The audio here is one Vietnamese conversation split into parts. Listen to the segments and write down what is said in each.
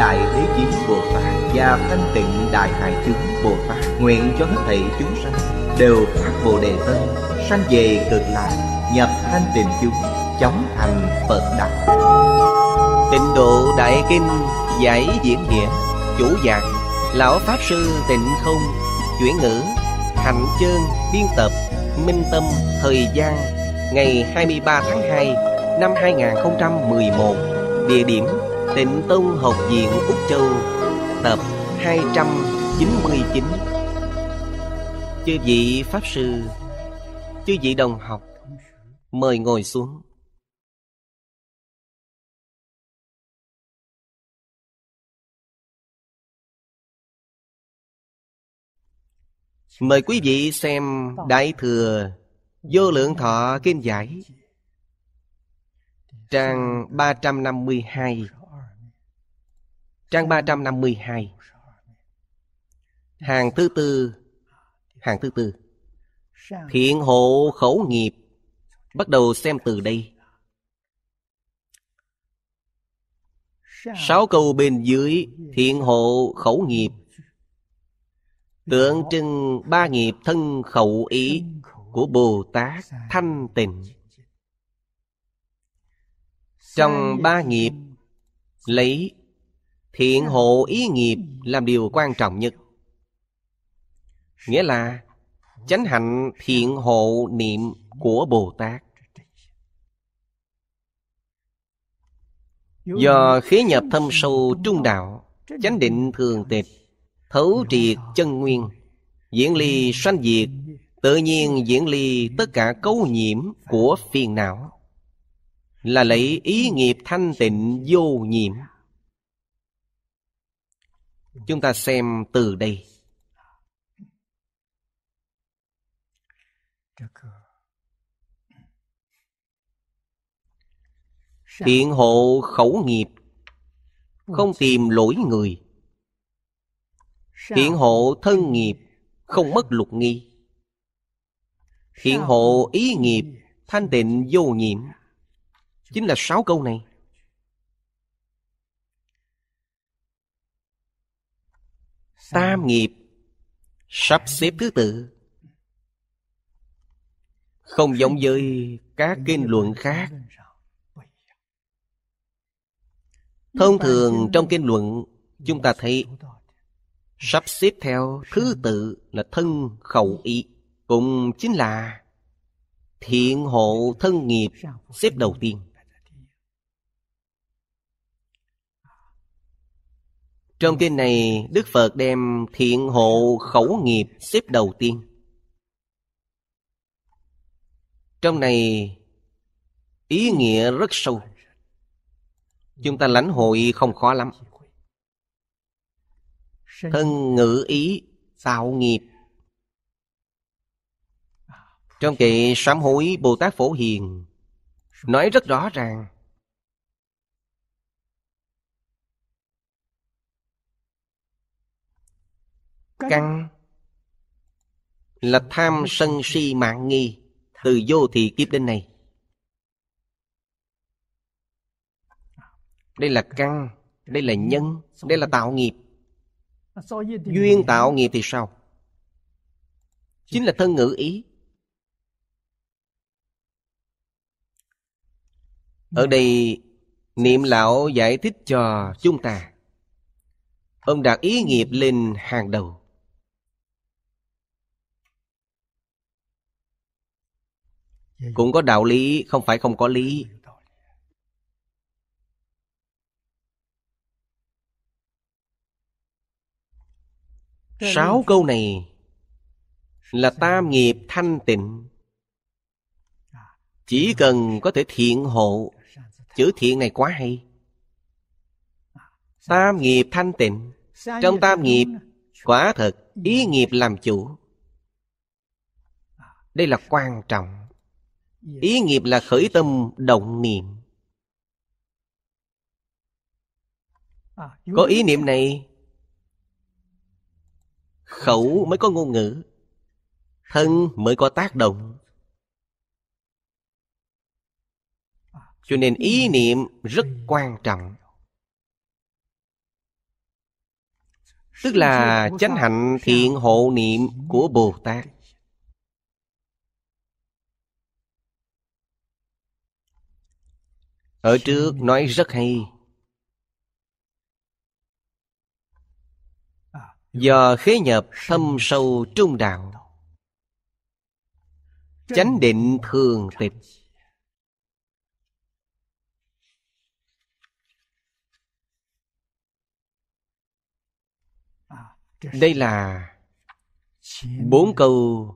đại thế chí bồ tát và thanh tịnh đại hải chúng bồ tát nguyện cho hết thảy chúng sanh đều phát bồ đề tâm sanh về cực lạc nhập thanh tịnh chúng chóng thành phật đạo tịnh độ đại kinh giải diễn nghĩa chủ dạng lão pháp sư tịnh không chuyển ngữ hạnh chương biên tập minh tâm thời gian ngày 23 tháng 2 năm 2011 địa điểm Tịnh Tông Học Viện Úc Châu Tập 299 Chư vị Pháp Sư Chư vị đồng học Mời ngồi xuống Mời quý vị xem Đại Thừa Vô Lượng Thọ Kinh Giải Trang 352 Trang 352 Hàng thứ tư Hàng thứ tư Thiện hộ khẩu nghiệp Bắt đầu xem từ đây Sáu câu bên dưới Thiện hộ khẩu nghiệp Tượng trưng ba nghiệp thân khẩu ý Của Bồ Tát thanh tịnh Trong ba nghiệp Lấy Thiện hộ ý nghiệp làm điều quan trọng nhất Nghĩa là chánh hạnh thiện hộ niệm của Bồ Tát Do khế nhập thâm sâu trung đạo Chánh định thường tịch Thấu triệt chân nguyên Diễn ly sanh diệt Tự nhiên diễn ly tất cả cấu nhiễm của phiền não Là lấy ý nghiệp thanh tịnh vô nhiễm Chúng ta xem từ đây Tiện hộ khẩu nghiệp Không tìm lỗi người Tiện hộ thân nghiệp Không mất lục nghi Tiện hộ ý nghiệp Thanh tịnh vô nhiễm Chính là sáu câu này tam nghiệp sắp xếp thứ tự không giống với các kinh luận khác thông thường trong kinh luận chúng ta thấy sắp xếp theo thứ tự là thân khẩu ý cũng chính là thiện hộ thân nghiệp xếp đầu tiên Trong kinh này Đức Phật đem thiện hộ khẩu nghiệp xếp đầu tiên Trong này ý nghĩa rất sâu Chúng ta lãnh hội không khó lắm Thân ngữ ý tạo nghiệp Trong kệ sám hối Bồ Tát Phổ Hiền Nói rất rõ ràng căn là tham sân si mạng nghi từ vô thì kiếp đến nay đây là căn đây là nhân đây là tạo nghiệp duyên tạo nghiệp thì sao chính là thân ngữ ý ở đây niệm lão giải thích cho chúng ta ông đặt ý nghiệp lên hàng đầu Dạ, dạ. cũng có đạo lý không phải không có lý dạ, sáu câu này là tam nghiệp thanh tịnh chỉ cần có thể thiện hộ chữ thiện này quá hay tam nghiệp thanh tịnh trong tam nghiệp quả thật ý nghiệp làm chủ đây là quan trọng Dạ. Ý nghiệp là khởi tâm động niệm à, Có ý niệm này Khẩu dạ. mới có ngôn ngữ Thân mới có tác động à, Cho nên ý niệm rất dạ. quan trọng Tức là chánh hạnh thiện hộ niệm của Bồ Tát Ở trước nói rất hay Do khế nhập thâm sâu trung đạo Chánh định thường tịch Đây là bốn câu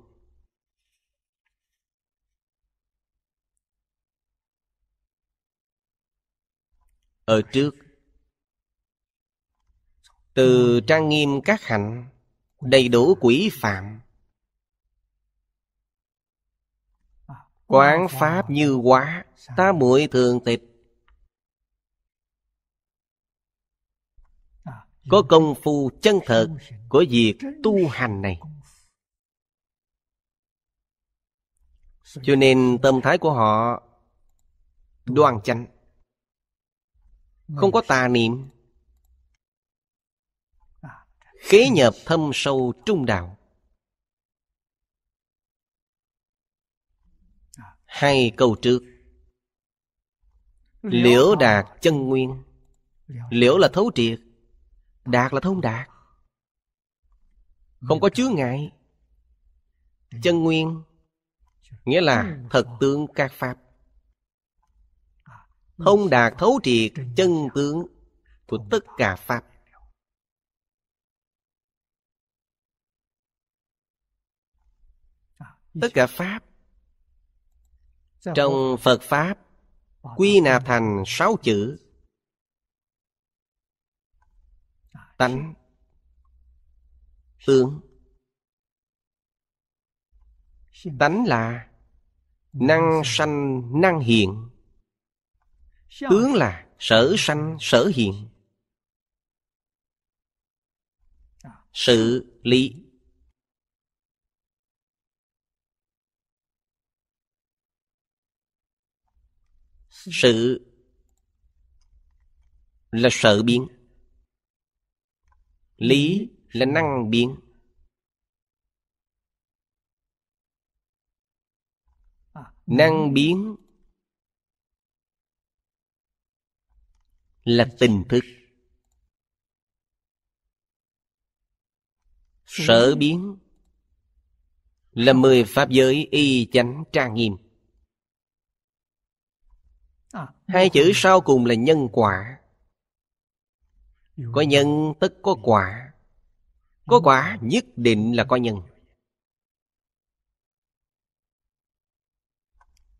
ở trước từ trang nghiêm các hạnh đầy đủ quỷ phạm quán pháp như quá ta muội thường tịch có công phu chân thật của việc tu hành này cho nên tâm thái của họ đoan chánh không có tà niệm à, khế nhập thâm sâu trung đạo à. hai câu trước liễu đạt chân nguyên liễu là thấu triệt đạt là thông đạt không có chứa ngại chân nguyên nghĩa là thật tướng các pháp Thông đạt thấu triệt chân tướng Của tất cả Pháp Tất cả Pháp Trong Phật Pháp Quy nạp thành sáu chữ Tánh Tướng Tánh là Năng sanh năng hiện Tướng là sở sanh sở hiện Sự lý Sự là sợ biến Lý là năng biến Năng biến là tình thức sở biến là mười pháp giới y chánh trang nghiêm à, hai chữ sau cùng là nhân quả có nhân tức có quả có quả nhất định là có nhân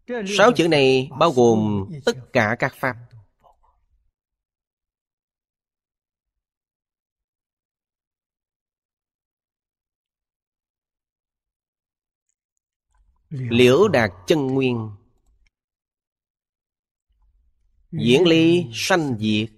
sáu chữ này bao gồm tất cả các pháp liễu đạt chân nguyên diễn ly sanh diệt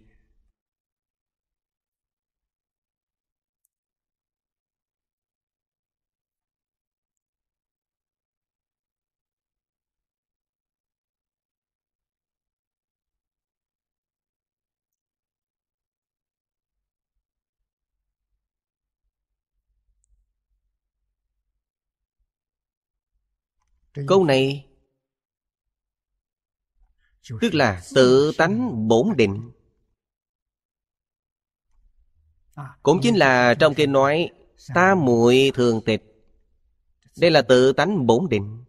câu này tức là tự tánh bổn định cũng chính là trong kinh nói ta muội thường tịch đây là tự tánh bổn định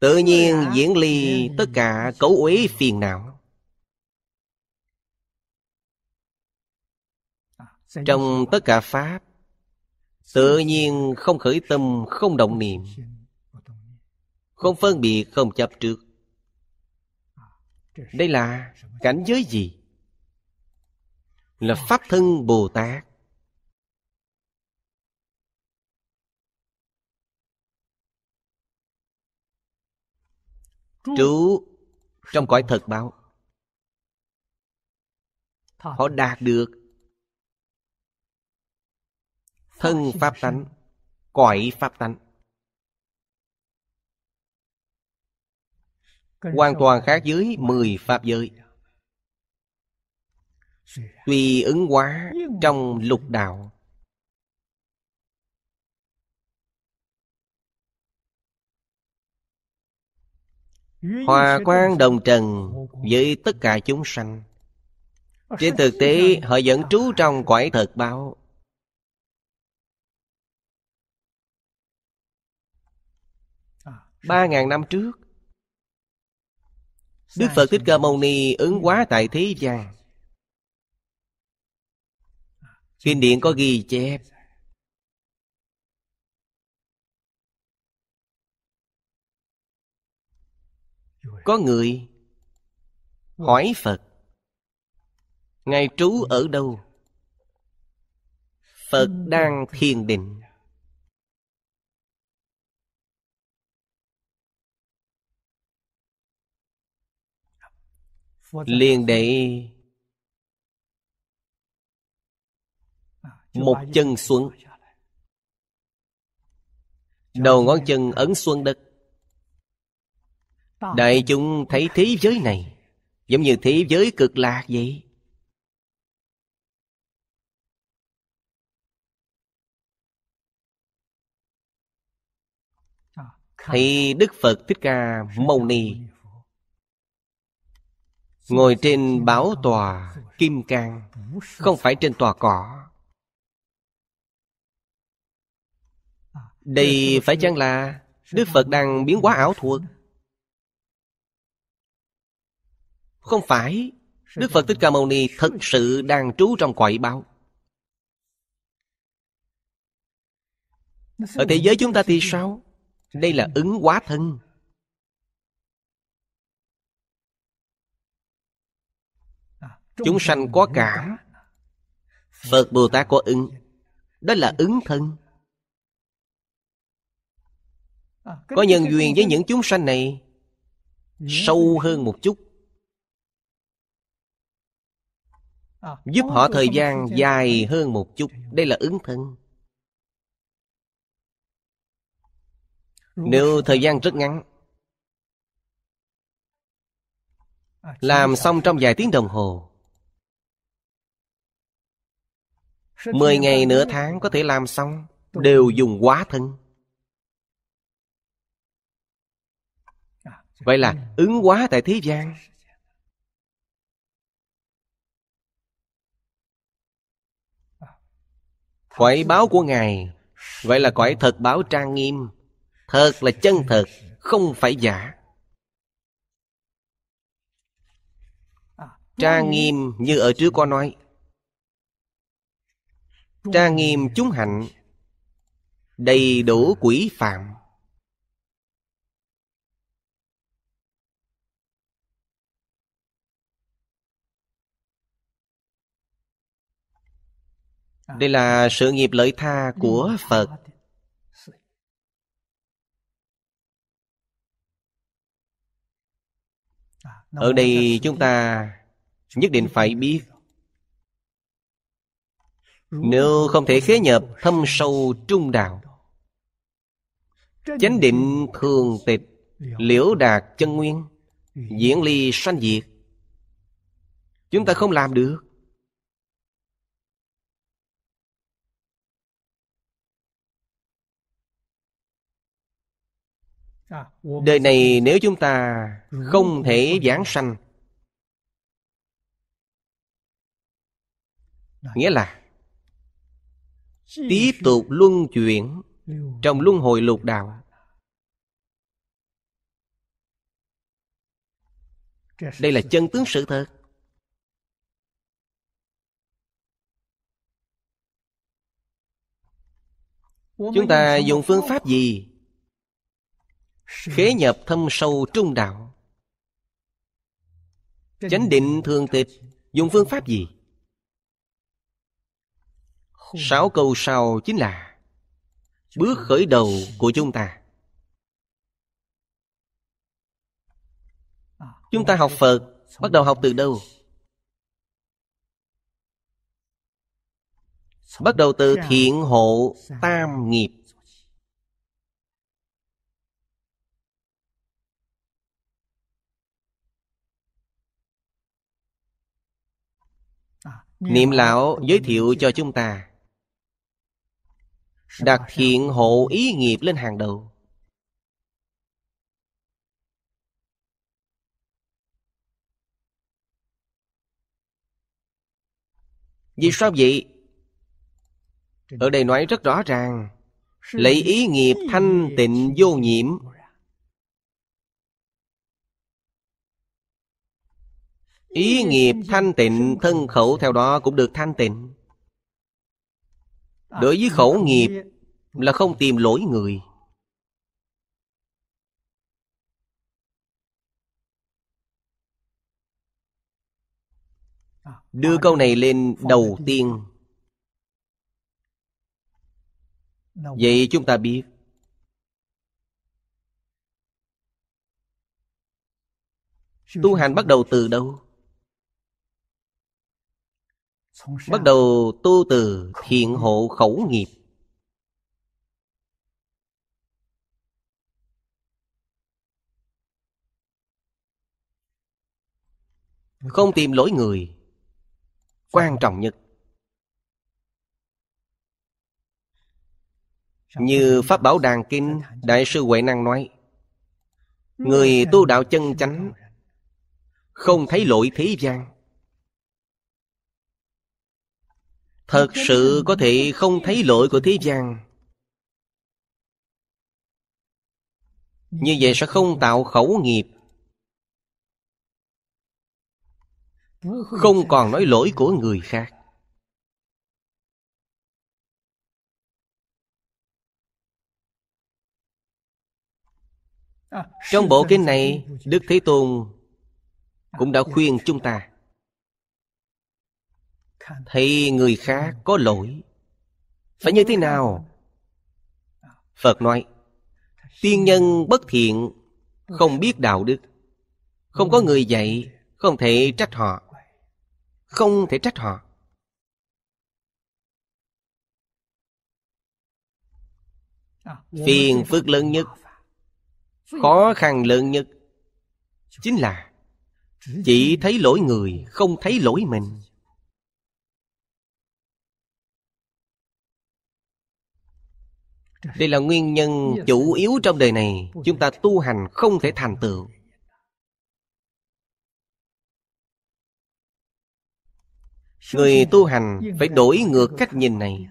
tự nhiên diễn ly tất cả cấu uế phiền não trong tất cả pháp tự nhiên không khởi tâm không động niệm không phân biệt không chấp trước Đây là cảnh giới gì? Là Pháp thân Bồ Tát Trú trong cõi thật báo Họ đạt được Thân Pháp tánh Cõi Pháp tánh hoàn toàn khác với mười pháp giới tuy ứng hóa trong lục đạo hòa quan đồng trần với tất cả chúng sanh trên thực tế họ vẫn trú trong quải thật báo ba ngàn năm trước Đức Phật Thích Ca Mâu Ni ứng quá tại thế gian Kinh điển có ghi chép Có người hỏi Phật Ngài trú ở đâu? Phật đang thiền định liền đẩy à, một chân xuống đầu ngón chân ấn xuống đất đại chúng thấy thế giới này giống như thế giới cực lạc vậy à, thì đức phật thích ca mâu ni Ngồi trên báo tòa kim cang Không phải trên tòa cỏ Đây phải chăng là Đức Phật đang biến hóa ảo thuật Không phải Đức Phật Thích Ca Mâu Ni thật sự đang trú trong quậy báo Ở thế giới chúng ta thì sao? Đây là ứng quá thân Chúng sanh có cảm Phật Bồ Tát có ứng Đó là ứng thân à, Có nhân duyên với những chúng sanh này Sâu hơn một chút à, Giúp họ thời gian dài hơn một chút Đây là ứng thân Nếu thời gian rất ngắn à, Làm xong trong vài tiếng đồng hồ Mười ngày nửa tháng có thể làm xong Đều dùng quá thân Vậy là ứng quá tại thế gian Cõi báo của Ngài Vậy là cõi thật báo trang nghiêm Thật là chân thật Không phải giả Trang nghiêm như ở trước có nói tra nghiêm chúng hạnh đầy đủ quỷ phạm à. đây là sự nghiệp lợi tha của phật à, ở đây chúng ta nhất định phải biết nếu không thể khế nhập thâm sâu trung đạo Chánh định thường tịch Liễu đạt chân nguyên Diễn ly sanh diệt Chúng ta không làm được Đời này nếu chúng ta không thể giảng sanh Nghĩa là Tiếp tục luân chuyển Trong luân hồi lục đạo Đây là chân tướng sự thật Chúng ta dùng phương pháp gì Khế nhập thâm sâu trung đạo Chánh định thường tịch Dùng phương pháp gì sáu câu sau chính là bước khởi đầu của chúng ta à, chúng ta học phật bắt đầu học từ đâu bắt đầu từ thiện hộ tam nghiệp à, niệm lão giới thiệu cho chúng ta đặt thiện hộ ý nghiệp lên hàng đầu vì sao vậy ở đây nói rất rõ ràng lấy ý nghiệp thanh tịnh vô nhiễm ý nghiệp thanh tịnh thân khẩu theo đó cũng được thanh tịnh Đối với khẩu nghiệp là không tìm lỗi người. Đưa câu này lên đầu tiên. Vậy chúng ta biết Tu hành bắt đầu từ đâu? Bắt đầu tu từ thiện hộ khẩu nghiệp Không tìm lỗi người Quan trọng nhất Như Pháp Bảo Đàn Kinh Đại sư Huệ Năng nói Người tu đạo chân chánh Không thấy lỗi thế gian thật sự có thể không thấy lỗi của thế gian như vậy sẽ không tạo khẩu nghiệp không còn nói lỗi của người khác trong bộ kinh này đức thế tôn cũng đã khuyên chúng ta thấy người khác có lỗi phải như thế nào phật nói tiên nhân bất thiện không biết đạo đức không có người dạy không thể trách họ không thể trách họ phiền phức lớn nhất khó khăn lớn nhất chính là chỉ thấy lỗi người không thấy lỗi mình Đây là nguyên nhân chủ yếu trong đời này Chúng ta tu hành không thể thành tựu Người tu hành phải đổi ngược cách nhìn này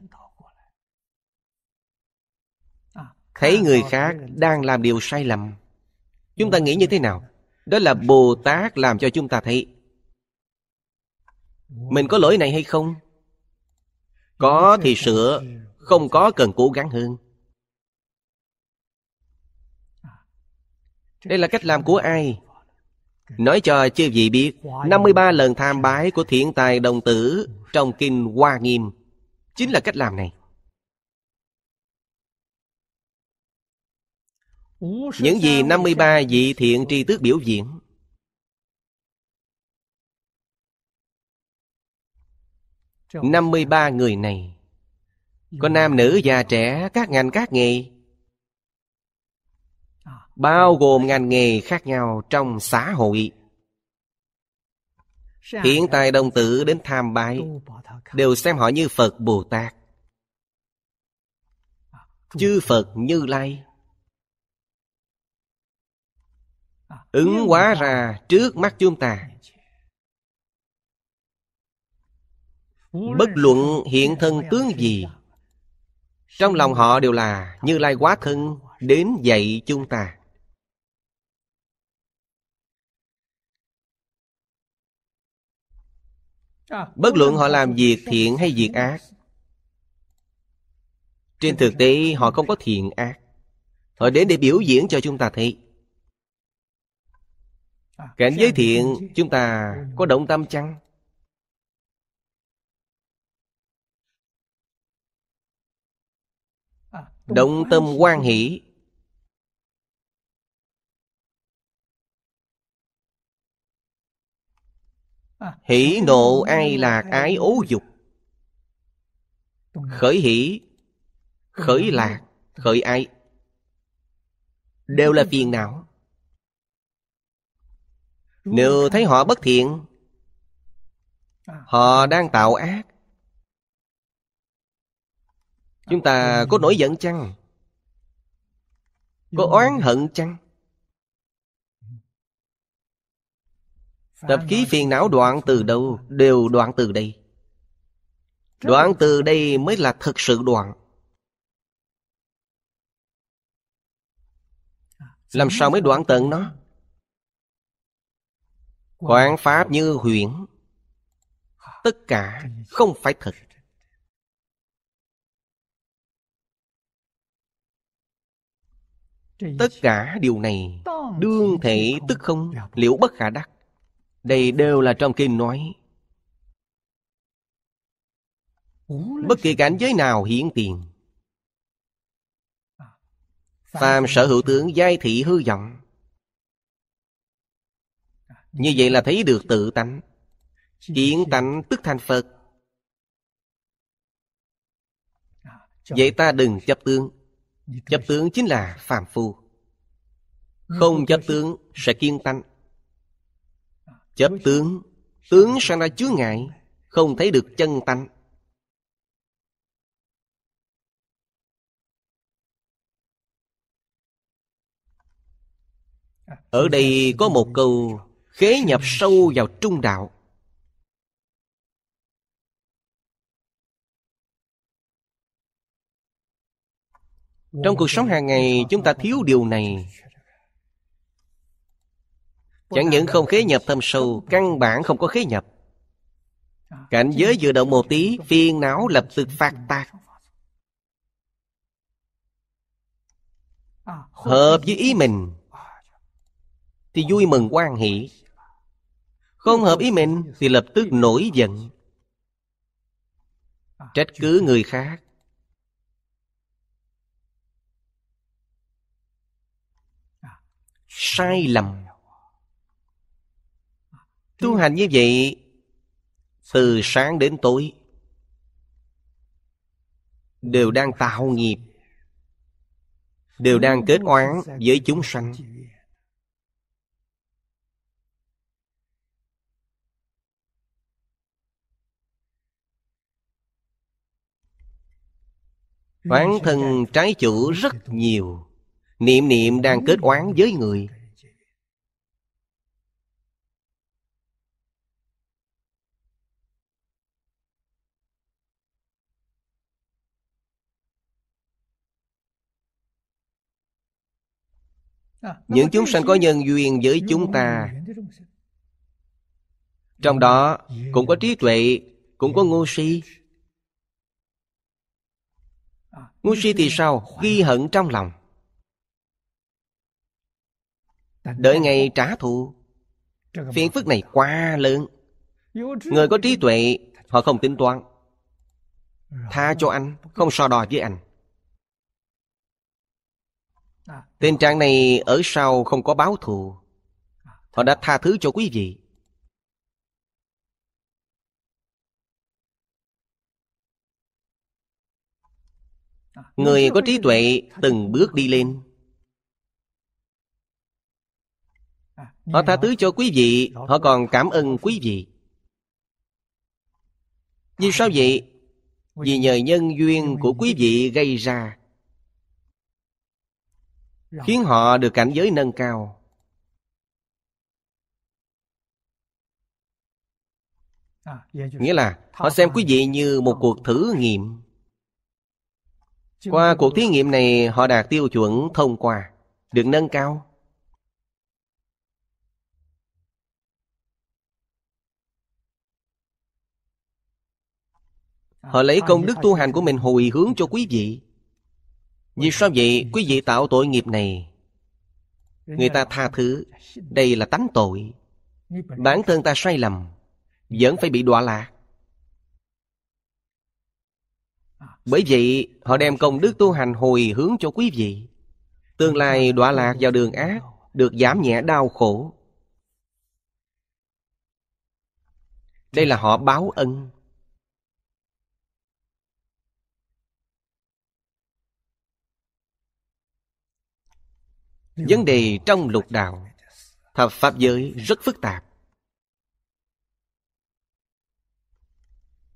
Thấy người khác đang làm điều sai lầm Chúng ta nghĩ như thế nào? Đó là Bồ Tát làm cho chúng ta thấy Mình có lỗi này hay không? Có thì sửa Không có cần cố gắng hơn Đây là cách làm của ai? Nói cho chư vị biết 53 lần tham bái của thiện tài đồng tử Trong kinh Hoa Nghiêm Chính là cách làm này Những gì 53 vị thiện tri tước biểu diễn năm mươi ba người này có nam nữ già trẻ các ngành các nghề bao gồm ngành nghề khác nhau trong xã hội hiện tại đồng tử đến tham bái đều xem họ như phật bồ tát chư phật như lai ứng quá ra trước mắt chúng ta bất luận hiện thân tướng gì trong lòng họ đều là như lai quá thân đến dạy chúng ta Bất luận họ làm việc thiện hay việc ác Trên thực tế họ không có thiện ác Họ đến để biểu diễn cho chúng ta thấy Cảnh giới thiện chúng ta có động tâm chăng? Động tâm quan hỷ Hỷ nộ ai lạc ái ố dục Khởi hỷ Khởi lạc Khởi ái Đều là phiền não Nếu thấy họ bất thiện Họ đang tạo ác Chúng ta có nổi giận chăng? Có oán hận chăng? Tập khí phiền não đoạn từ đâu Đều đoạn từ đây Đoạn từ đây mới là thực sự đoạn à, Làm sao mới đoạn tận nó quán pháp như huyễn Tất cả không phải thật Tất cả điều này Đương thể tức không Liệu bất khả đắc đây đều là trong kinh nói. Bất kỳ cảnh giới nào hiển tiền Phàm sở hữu tướng giai thị hư vọng Như vậy là thấy được tự tánh Kiến tánh tức thành Phật Vậy ta đừng chấp tướng Chấp tướng chính là phàm phu Không chấp tướng sẽ kiên tánh Chấp tướng Tướng sanh ra chứa ngại Không thấy được chân tánh Ở đây có một câu khế nhập sâu vào trung đạo. Trong cuộc sống hàng ngày chúng ta thiếu điều này Chẳng những không khế nhập thâm sâu Căn bản không có khế nhập Cảnh giới vừa động một tí Phiền não lập tức phát tác à, Hợp với ý mình Thì vui mừng quan hỷ Không hợp ý mình Thì lập tức nổi giận à, Trách cứ người khác à, Sai lầm Tu hành như vậy Từ sáng đến tối Đều đang tạo nghiệp Đều đang kết oán với chúng sanh Oán thân trái chủ rất nhiều Niệm niệm đang kết oán với người À, những chúng sanh có nhân duyên với chúng ta trong đó cũng có trí tuệ cũng có ngu si à, ngu si thì sao ghi hận trong lòng đợi ngày trả thù phiền phức này quá lớn người có trí tuệ họ không tính toán tha cho anh không so đo với anh À. Tình trạng này ở sau không có báo thù à, Họ đã tha thứ cho quý vị à, Người có trí tuệ từng bước đi lên Họ tha thứ cho quý vị Họ còn cảm ơn quý vị Vì sao vậy? Vì nhờ nhân duyên của quý vị gây ra khiến họ được cảnh giới nâng cao à, nghĩa là họ xem quý vị như một cuộc thử nghiệm qua cuộc thí nghiệm này họ đạt tiêu chuẩn thông qua được nâng cao à, họ lấy à, công đức tu hành của mình hồi hướng cho quý vị vì sao vậy quý vị tạo tội nghiệp này Người ta tha thứ Đây là tánh tội Bản thân ta sai lầm Vẫn phải bị đọa lạc Bởi vậy họ đem công đức tu hành hồi hướng cho quý vị Tương lai đọa lạc vào đường ác Được giảm nhẹ đau khổ Đây là họ báo ân Vấn đề trong lục đạo Thập Pháp giới rất phức tạp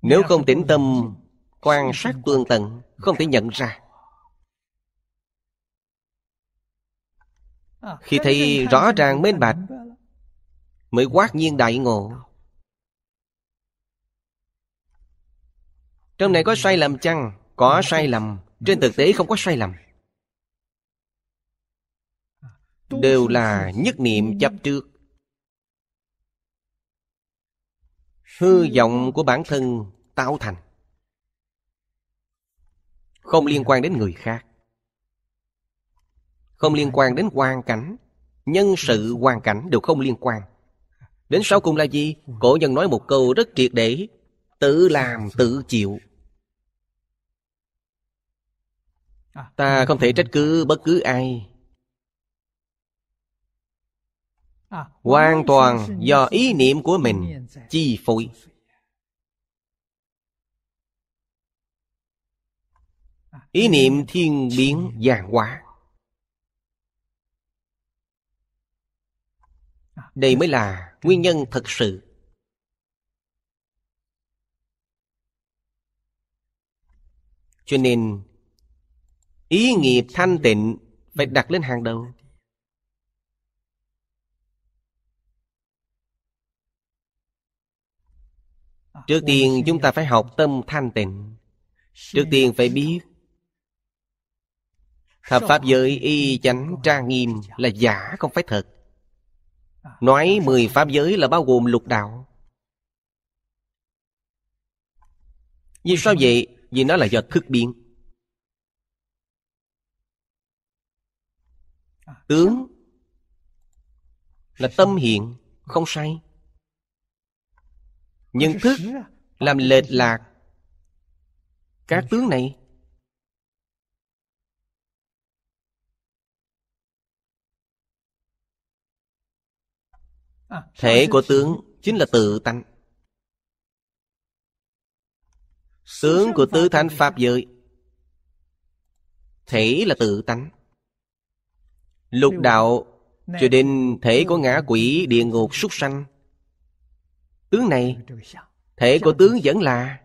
Nếu không tĩnh tâm Quan sát tương tận Không thể nhận ra Khi thấy rõ ràng mênh bạch Mới quát nhiên đại ngộ Trong này có sai lầm chăng? Có sai lầm Trên thực tế không có sai lầm đều là nhất niệm chấp trước hư vọng của bản thân tạo thành không liên quan đến người khác không liên quan đến hoàn cảnh nhân sự hoàn cảnh đều không liên quan đến sau cùng là gì cổ nhân nói một câu rất triệt để tự làm tự chịu ta không thể trách cứ bất cứ ai À, hoàn toàn do ý niệm của mình dạ. chi phối à, ý niệm dạ. thiên biến giàn hóa à, đây mới là dạ. nguyên nhân thực sự cho nên ý nghiệp thanh tịnh phải đặt lên hàng đầu Trước tiên chúng ta phải học tâm thanh tịnh Trước tiên phải biết Thập Pháp giới y chánh trang nghiêm là giả không phải thật à, Nói mười Pháp giới là bao gồm lục đạo Vì sao vậy? Vì nó là do thức biến à, Tướng Là tâm hiện Không sai nhân thức làm lệch lạc các tướng này à, thể của tướng chính là tự tánh tướng của tứ thánh pháp giới thể là tự tánh lục đạo cho đến thể của ngã quỷ địa ngục súc sanh Tướng này Thể của tướng vẫn là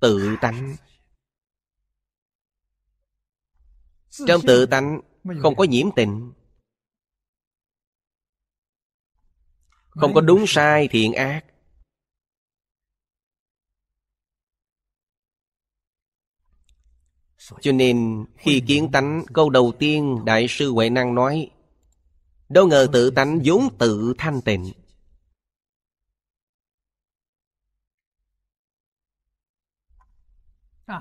Tự tánh Trong tự tánh Không có nhiễm tình Không có đúng sai thiện ác Cho nên khi kiến tánh Câu đầu tiên Đại sư Huệ Năng nói Đâu ngờ tự tánh vốn tự thanh tịnh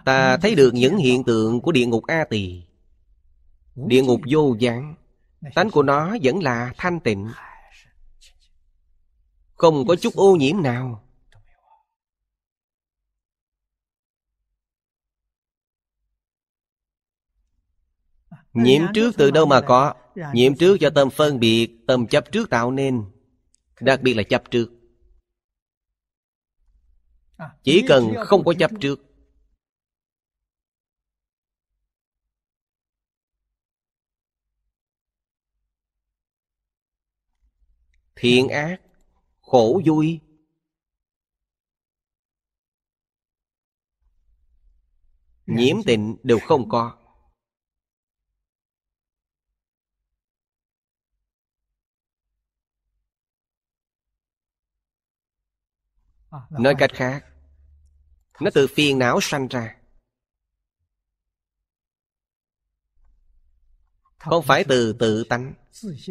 ta thấy được những hiện tượng của địa ngục a tỳ địa ngục vô gián tánh của nó vẫn là thanh tịnh không có chút ô nhiễm nào à, nhiễm trước từ đâu mà có nhiễm trước do tâm phân biệt tâm chấp trước tạo nên đặc biệt là chấp trước à, chỉ cần không có chấp trước thiện dạ. ác khổ vui dạ, nhiễm dạ. tịnh đều không có à, nói cách khác nó từ phiền não sanh ra không phải từ tự tánh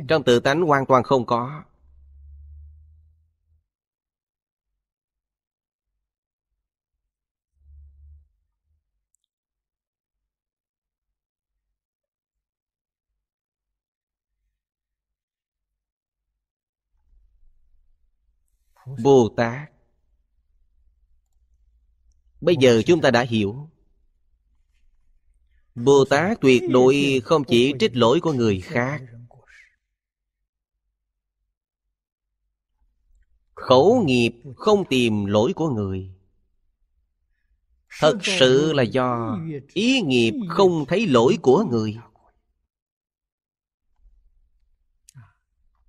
trong tự tánh hoàn toàn không có Bồ Tát Bây giờ chúng ta đã hiểu Bồ Tát tuyệt đối không chỉ trích lỗi của người khác Khẩu nghiệp không tìm lỗi của người Thật sự là do ý nghiệp không thấy lỗi của người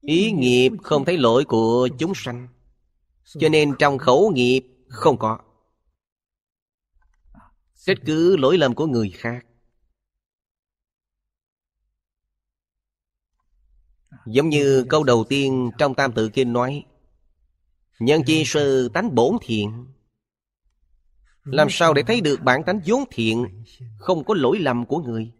Ý nghiệp không thấy lỗi của chúng sanh cho nên trong khẩu nghiệp không có Trách cứ lỗi lầm của người khác Giống như câu đầu tiên trong Tam Tự Kinh nói Nhân chi sư tánh bổn thiện Làm sao để thấy được bản tánh vốn thiện Không có lỗi lầm của người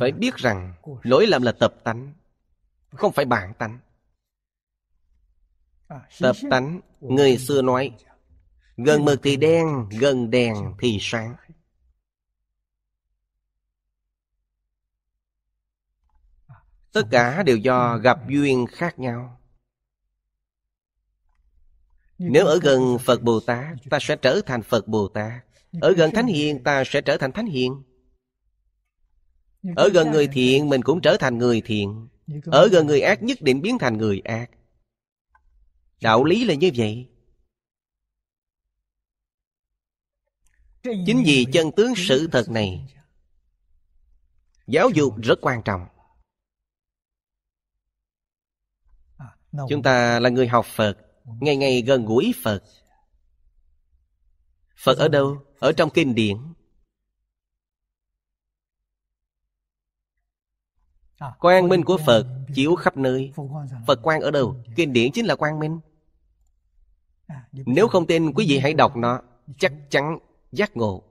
Phải biết rằng lỗi lầm là tập tánh không phải bản tánh à, tập tánh người xưa nói gần mực thì đen gần đèn thì sáng tất cả đều do gặp duyên khác nhau nếu ở gần phật bồ tát ta sẽ trở thành phật bồ tát ở gần thánh hiền ta sẽ trở thành thánh hiền ở gần người thiện mình cũng trở thành người thiện ở gần người ác nhất định biến thành người ác Đạo lý là như vậy Chính vì chân tướng sự thật này Giáo dục rất quan trọng à, Chúng ta là người học Phật Ngày ngày gần gũi Phật Phật ở đâu? Ở trong kinh điển À, quang minh của Phật chiếu khắp nơi Phật quang ở đâu? Kinh điển chính là quang minh à, Nếu không tin quý vị hãy đọc nó Chắc chắn giác ngộ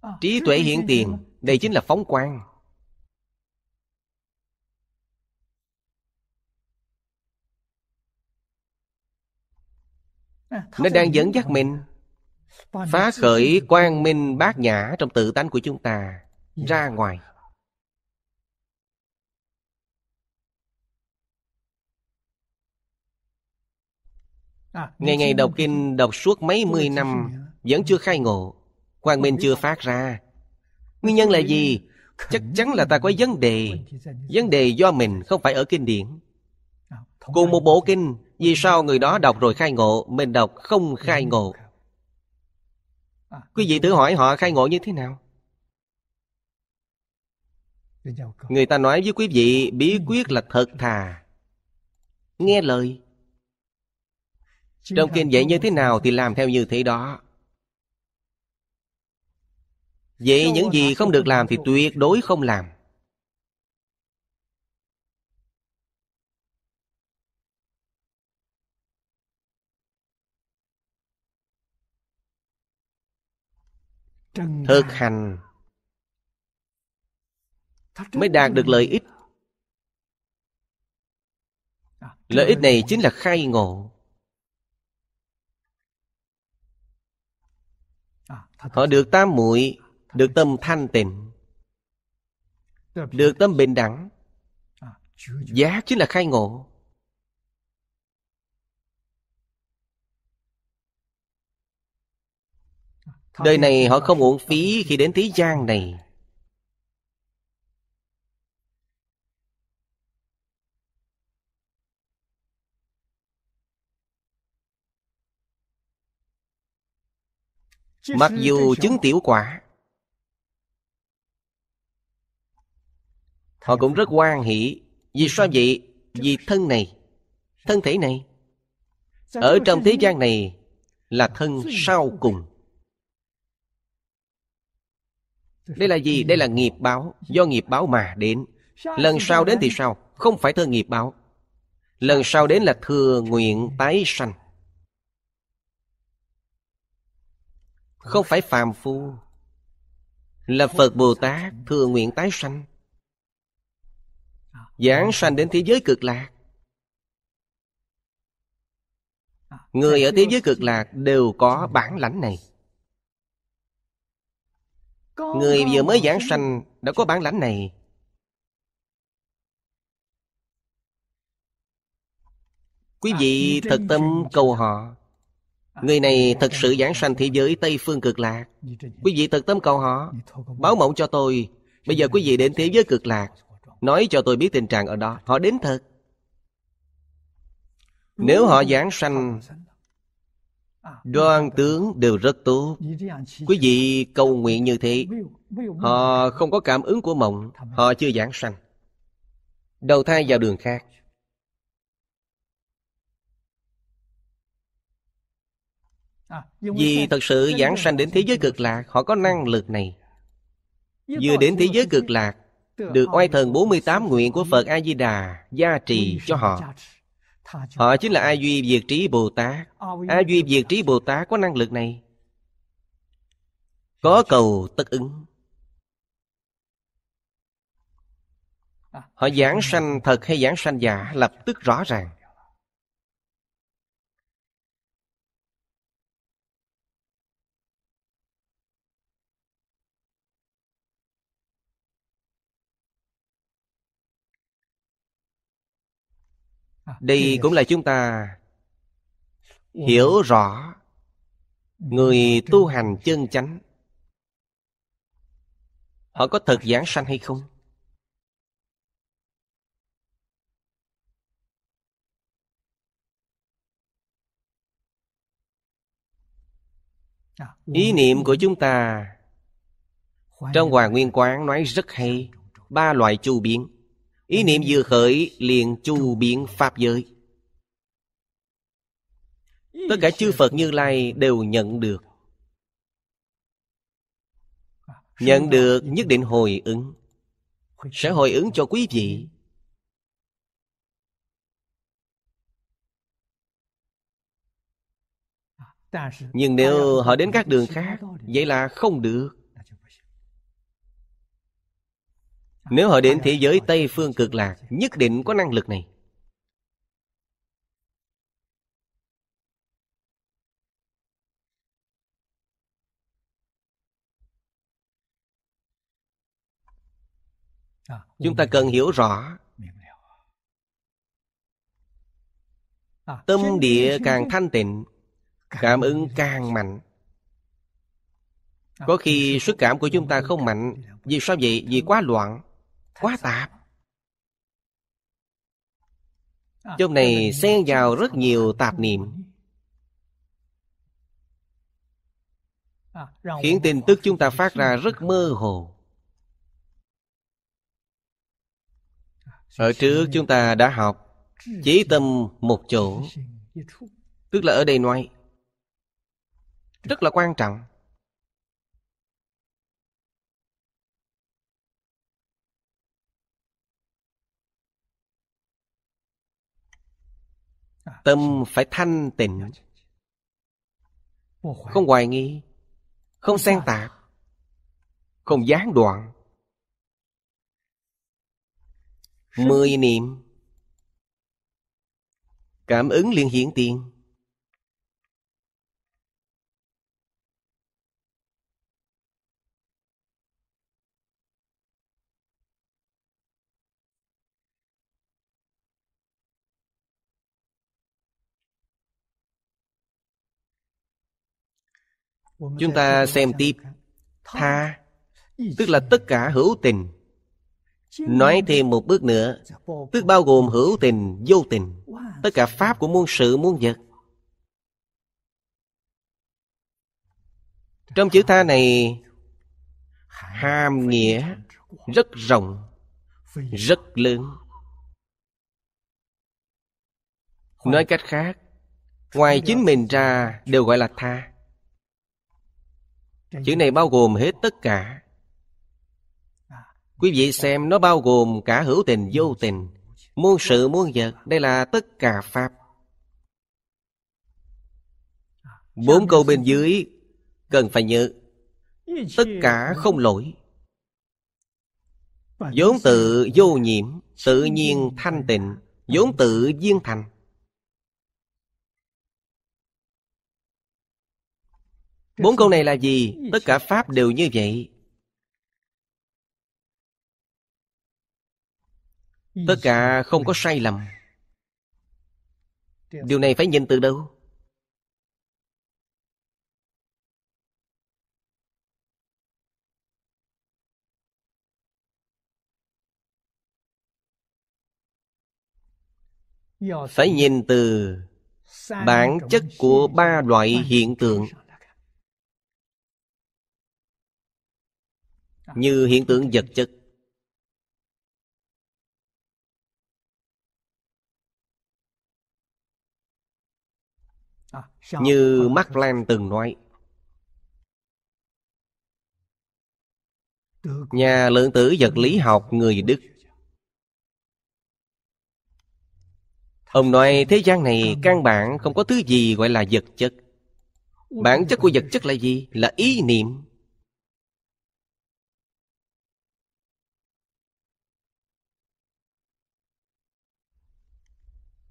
à, Trí tuệ hiện tiền Đây chính là phóng quang Nó đang dẫn dắt mình Phá khởi quang minh bát nhã Trong tự tánh của chúng ta Ra ngoài À, ngày ngày đọc kinh đọc suốt mấy mươi năm Vẫn chưa khai ngộ Quang minh chưa phát ra Nguyên nhân là gì? Chắc chắn là ta có vấn đề Vấn đề do mình không phải ở kinh điển à, Cùng một bộ kinh Vì sao người đó đọc rồi khai ngộ Mình đọc không khai ngộ à, Quý vị tự hỏi họ khai ngộ như thế nào? Người ta nói với quý vị Bí quyết là thật thà Nghe lời trong kinh dạy như thế nào thì làm theo như thế đó Vậy những gì không được làm thì tuyệt đối không làm Thực hành Mới đạt được lợi ích à, Lợi ích này chính là khai ngộ họ được tam muội được tâm thanh tịnh được tâm bình đẳng giác chính là khai ngộ đời này họ không uổng phí khi đến thế gian này Mặc dù chứng tiểu quả Họ cũng rất quan hỷ Vì sao vậy? Vì thân này Thân thể này Ở trong thế gian này Là thân sau cùng Đây là gì? Đây là nghiệp báo Do nghiệp báo mà đến Lần sau đến thì sao? Không phải thơ nghiệp báo Lần sau đến là thừa nguyện tái sanh Không phải phàm phu Là Phật Bồ Tát thừa nguyện tái sanh Giảng sanh đến thế giới cực lạc Người ở thế giới cực lạc đều có bản lãnh này Người vừa mới giảng sanh đã có bản lãnh này Quý vị thật tâm cầu họ Người này thật sự giảng sanh thế giới Tây Phương cực lạc Quý vị thật tâm cầu họ Báo mộng cho tôi Bây giờ quý vị đến thế giới cực lạc Nói cho tôi biết tình trạng ở đó Họ đến thật Nếu họ giảng sanh Đoan tướng đều rất tốt Quý vị cầu nguyện như thế Họ không có cảm ứng của mộng Họ chưa giảng sanh Đầu thai vào đường khác À, Vì thật sự giảng sanh đến thế giới cực lạc Họ có năng lực này Vừa đến thế giới cực lạc Được oai thần 48 nguyện của Phật A-di-đà Gia trì cho họ Họ chính là A Duy Việt Trí Bồ Tát A Duy Việt Trí Bồ Tát có năng lực này Có cầu tất ứng à, Họ giảng sanh thật hay giảng sanh giả Lập tức rõ ràng Đây cũng là chúng ta hiểu rõ người tu hành chân chánh họ có thực giảng sanh hay không à, ý niệm của chúng ta trong hòa nguyên quán nói rất hay ba loại chu biến Ý niệm vừa khởi liền chu biến Pháp giới Tất cả chư Phật Như Lai đều nhận được Nhận được nhất định hồi ứng Sẽ hồi ứng cho quý vị Nhưng nếu họ đến các đường khác Vậy là không được Nếu họ đến thế giới Tây Phương cực lạc Nhất định có năng lực này à, Chúng ta cần hiểu rõ à, Tâm địa càng thanh tịnh Cảm ứng càng mạnh à, Có khi xuất cảm của chúng ta không mạnh Vì sao vậy? Vì quá loạn quá tạp à, trong này xen vào rất nhiều tạp niệm à, khiến tin tức chúng ta phát ra rất mơ hồ à, ở trước chúng ta đã học chỉ tâm một chỗ tức là ở đây nói rất là quan trọng Tâm phải thanh tịnh dạ, Không hoài nghi Không xen tạp Không gián đoạn Mười niệm Cảm ứng liền hiển tiền chúng ta xem tiếp tha tức là tất cả hữu tình nói thêm một bước nữa tức bao gồm hữu tình vô tình tất cả pháp của muôn sự muôn vật trong chữ tha này hàm nghĩa rất rộng rất lớn nói cách khác ngoài chính mình ra đều gọi là tha Chữ này bao gồm hết tất cả à. Quý vị xem nó bao gồm cả hữu tình vô tình Muôn sự muôn vật Đây là tất cả Pháp à, Bốn câu bên dưới Cần phải nhớ Tất cả không lỗi vốn tự vô nhiễm Tự nhiên thanh tịnh vốn tự viên thành Bốn câu này là gì? Tất cả Pháp đều như vậy. Tất cả không có sai lầm. Điều này phải nhìn từ đâu? phải nhìn từ bản chất của ba loại hiện tượng như hiện tượng vật chất như mark Plan từng nói nhà lượng tử vật lý học người đức ông nói thế gian này căn bản không có thứ gì gọi là vật chất bản chất của vật chất là gì là ý niệm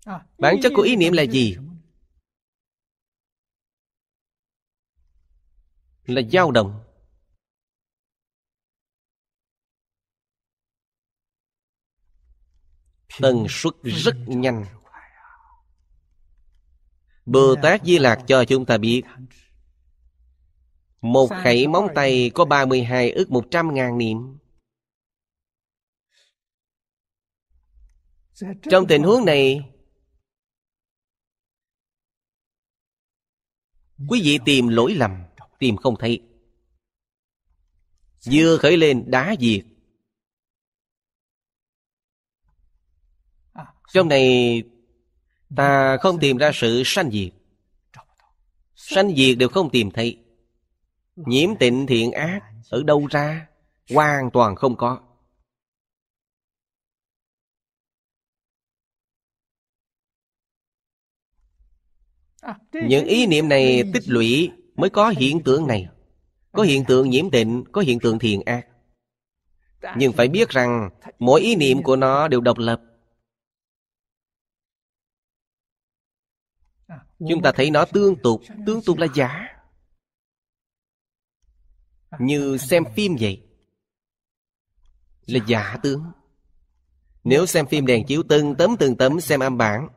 À, bản chất của ý niệm là gì là dao động tần suất rất nhanh bồ dạ, tát di dạ. lạc cho chúng ta biết một khẩy móng tay có 32 ức 100 ngàn niệm dạ, Trong tình huống này Quý vị tìm lỗi lầm Tìm không thấy Vừa khởi lên đá diệt Trong này Ta không tìm ra sự sanh diệt Sanh diệt đều không tìm thấy Nhiễm tịnh thiện ác Ở đâu ra Hoàn toàn không có Những ý niệm này tích lũy mới có hiện tượng này. Có hiện tượng nhiễm tịnh, có hiện tượng thiền ác. Nhưng phải biết rằng mỗi ý niệm của nó đều độc lập. Chúng ta thấy nó tương tục, tương tục là giả. Như xem phim vậy. Là giả tướng. Nếu xem phim đèn chiếu từng tấm từng tấm xem âm bản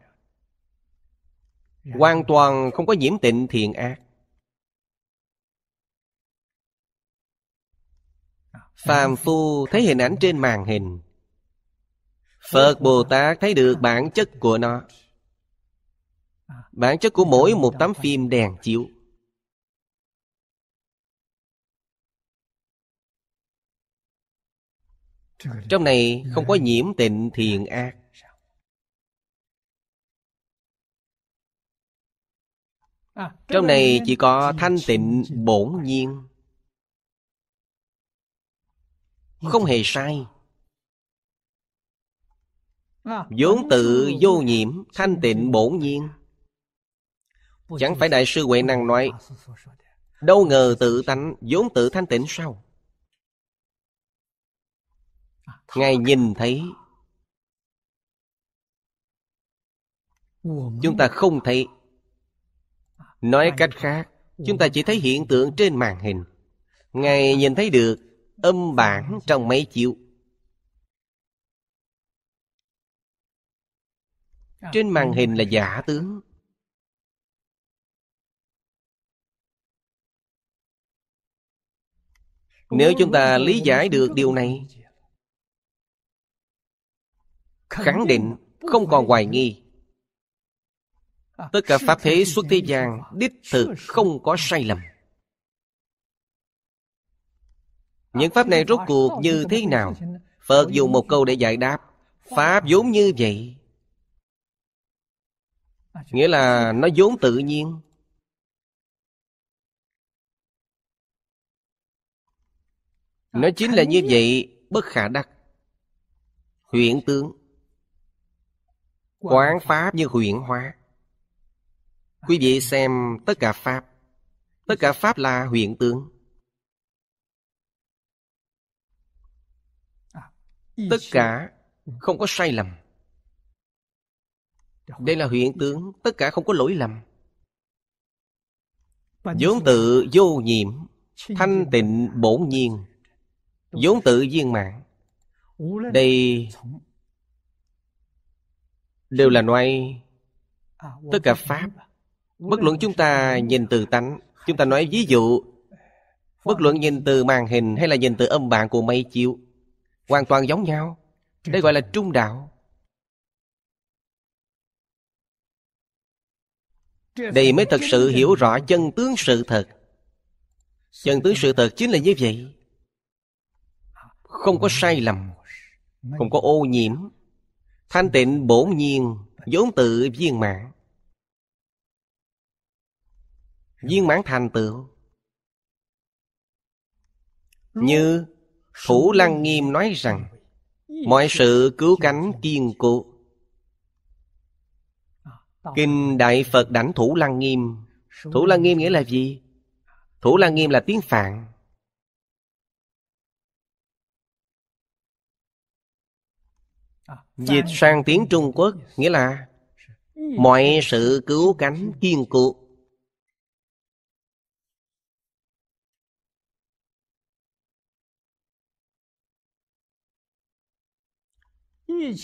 Dạ. hoàn toàn không có nhiễm tịnh thiện ác dạ. phàm phu thấy hình ảnh trên màn hình phật dạ. bồ tát thấy được bản chất của nó bản chất của mỗi một tấm phim đèn chiếu trong này không có nhiễm tịnh thiện ác Trong này chỉ có thanh tịnh bổn nhiên Không hề sai vốn tự vô nhiễm thanh tịnh bổn nhiên chẳng phải đại sư huệ năng nói đâu ngờ tự tánh vốn tự thanh tịnh sao ngài nhìn thấy chúng ta không thấy nói vâng. cách khác chúng ta vâng. chỉ thấy hiện tượng trên màn hình ngài nhìn thấy được âm bản trong mấy chiếu. À, trên màn hình là vâng. giả tướng nếu chúng ta lý giải được điều này khẳng định không còn hoài nghi tất cả pháp thế xuất thế gian đích thực không có sai lầm những pháp này rốt cuộc như thế nào phật dùng một câu để giải đáp pháp vốn như vậy nghĩa là nó vốn tự nhiên nó chính là như vậy bất khả đắc huyễn tướng quán pháp như huyễn hóa Quý vị xem tất cả Pháp Tất cả Pháp là huyện tướng à, Tất cả không có sai lầm Đây là huyện tướng Tất cả không có lỗi lầm vốn tự vô nhiễm Thanh tịnh bổn nhiên vốn tự viên mạng Đây Đều là nói à, Tất cả Pháp bất luận chúng ta nhìn từ tánh chúng ta nói ví dụ bất luận nhìn từ màn hình hay là nhìn từ âm bạn của máy chiếu hoàn toàn giống nhau đây gọi là trung đạo đây mới thật sự hiểu rõ chân tướng sự thật chân tướng sự thật chính là như vậy không có sai lầm không có ô nhiễm thanh tịnh bổn nhiên vốn tự viên mạng viên mãn thành tựu như à, thủ lăng nghiêm nói rằng mọi sự cứu cánh kiên cố kinh đại phật đảnh thủ lăng nghiêm thủ lăng nghiêm nghĩa là gì thủ lăng nghiêm là tiếng phạn à, dịch sang tiếng trung quốc nghĩa là mọi sự cứu cánh kiên cố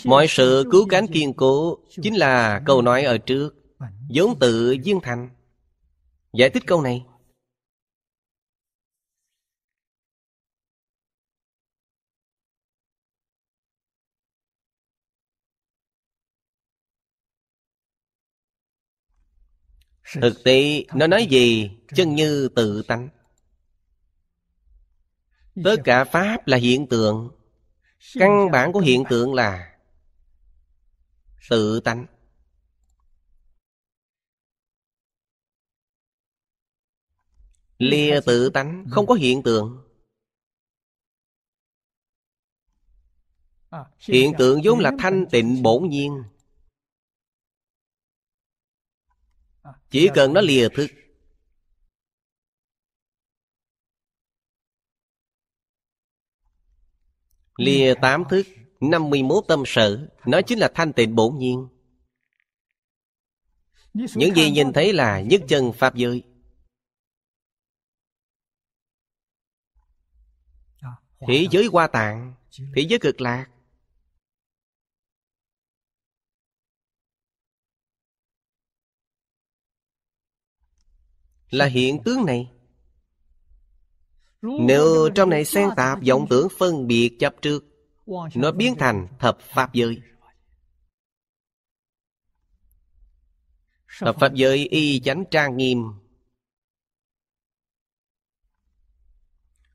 mọi sự cứu cánh kiên cố chính là câu nói ở trước vốn tự viên thành giải thích câu này thực tế nó nói gì chân như tự tánh tất cả pháp là hiện tượng căn bản của hiện tượng là tự tánh lìa tự tánh không có hiện tượng à, hiện tượng vốn là thanh tịnh bổn nhiên à, chỉ cần nó lìa thức lìa tám thức 51 tâm sở Nó chính là thanh tịnh bổn nhiên Những gì nhìn thấy là nhất chân Pháp giới Thế giới hoa tạng Thế giới cực lạc Là hiện tướng này nếu trong này xen tạp vọng tưởng phân biệt chấp trước Nó biến thành thập pháp giới Thập pháp giới y chánh trang nghiêm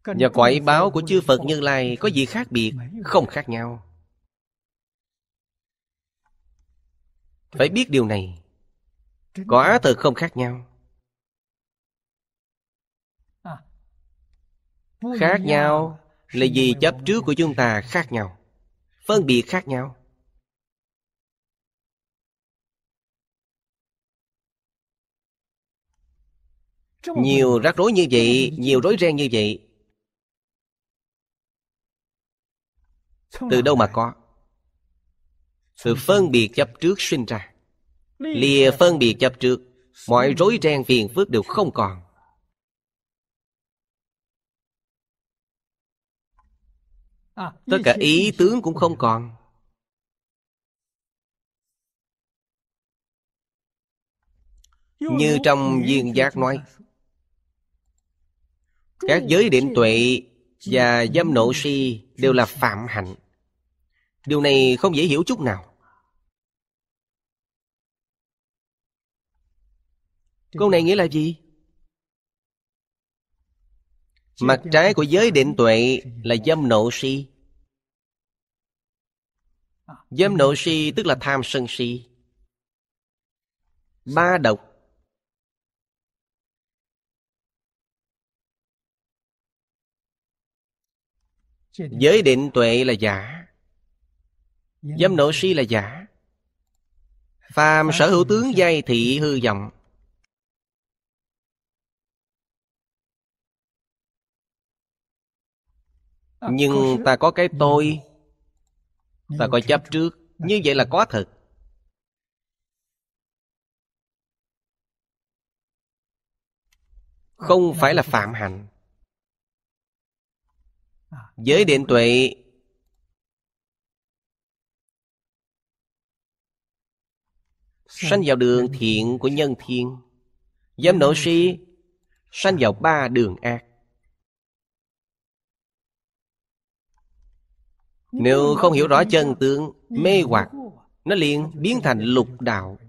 Và quải báo của chư Phật Như Lai có gì khác biệt Không khác nhau Phải biết điều này Quả thật không khác nhau khác nhau là vì chấp trước của chúng ta khác nhau phân biệt khác nhau nhiều rắc rối như vậy nhiều rối ren như vậy từ đâu mà có từ phân biệt chấp trước sinh ra lìa phân biệt chấp trước mọi rối ren phiền phức đều không còn À, tất cả ý tướng cũng không còn như trong viên giác nói các giới định tuệ và dâm nộ si đều là phạm hạnh điều này không dễ hiểu chút nào câu này nghĩa là gì Mặt trái của giới định tuệ là dâm nộ si Dâm nộ si tức là tham sân si Ba độc Giới định tuệ là giả Dâm nộ si là giả Phàm sở hữu tướng dây thị hư vọng À, nhưng ta có cái tôi ta có chấp trước à. như vậy là có thật à, không phải là phạm hạnh giới định tuệ sanh vào đường thiện của nhân thiên dám nổ sĩ sanh vào ba đường ác Nếu không hiểu rõ chân tướng Mê hoặc Nó liền biến thành lục đạo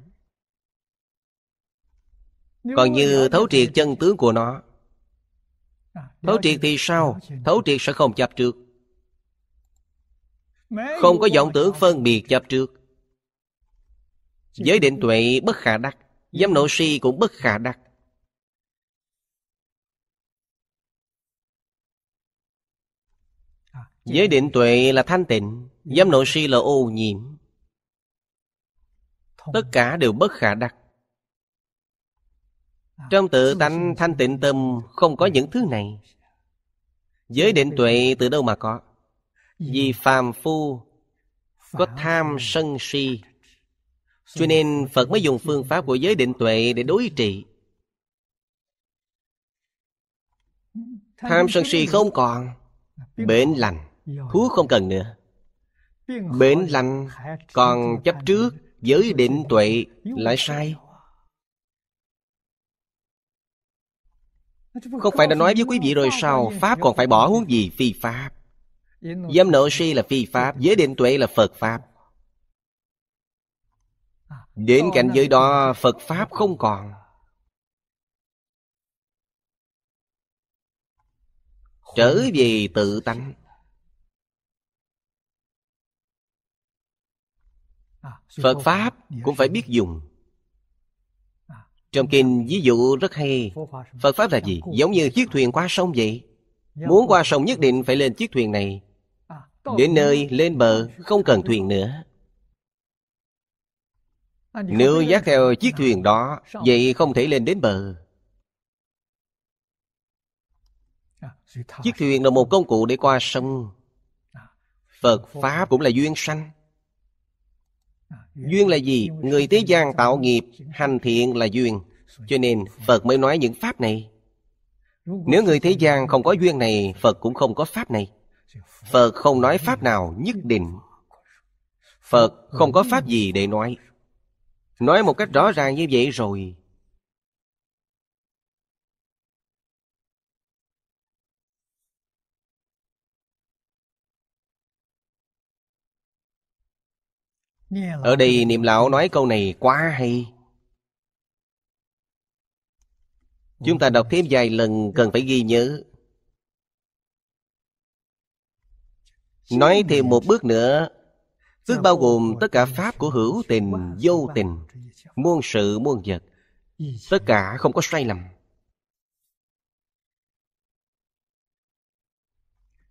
Còn như thấu triệt chân tướng của nó à, Thấu triệt thì sao Thấu triệt sẽ không chấp trước Không có vọng tưởng phân biệt chấp trước Giới định tuệ bất khả đắc Giám nội si cũng bất khả đắc Giới định tuệ là thanh tịnh Giám nội si là ô nhiễm Tất cả đều bất khả đắc à, Trong tự tánh thanh tịnh tâm Không có những thứ này Giới định tuệ từ đâu mà có Vì phàm phu Có tham sân si Cho nên Phật mới dùng phương pháp của giới định tuệ Để đối trị Tham sân si không còn Bệnh lành thuốc không cần nữa bệnh lành còn chấp trước giới định tuệ lại sai không phải đã nói với quý vị rồi sao pháp còn phải bỏ huống gì phi pháp dâm nợ si là phi pháp giới định tuệ là phật pháp à, đến cảnh giới đó phật pháp không còn trở về tự tánh À, phật pháp cũng phải biết dùng à, trong kinh ví dụ rất hay phật pháp là gì giống như chiếc thuyền qua sông vậy muốn qua sông nhất định phải lên chiếc thuyền này à, đến nơi lên bờ không cần thuyền nữa nếu dắt theo chiếc thuyền đó vậy không thể lên đến bờ chiếc thuyền là một công cụ để qua sông phật pháp cũng là duyên sanh duyên là gì người thế gian tạo nghiệp hành thiện là duyên cho nên phật mới nói những pháp này nếu người thế gian không có duyên này phật cũng không có pháp này phật không nói pháp nào nhất định phật không có pháp gì để nói nói một cách rõ ràng như vậy rồi ở đây niệm lão nói câu này quá hay chúng ta đọc thêm vài lần cần phải ghi nhớ nói thêm một bước nữa tức bao gồm tất cả pháp của hữu tình vô tình muôn sự muôn vật tất cả không có sai lầm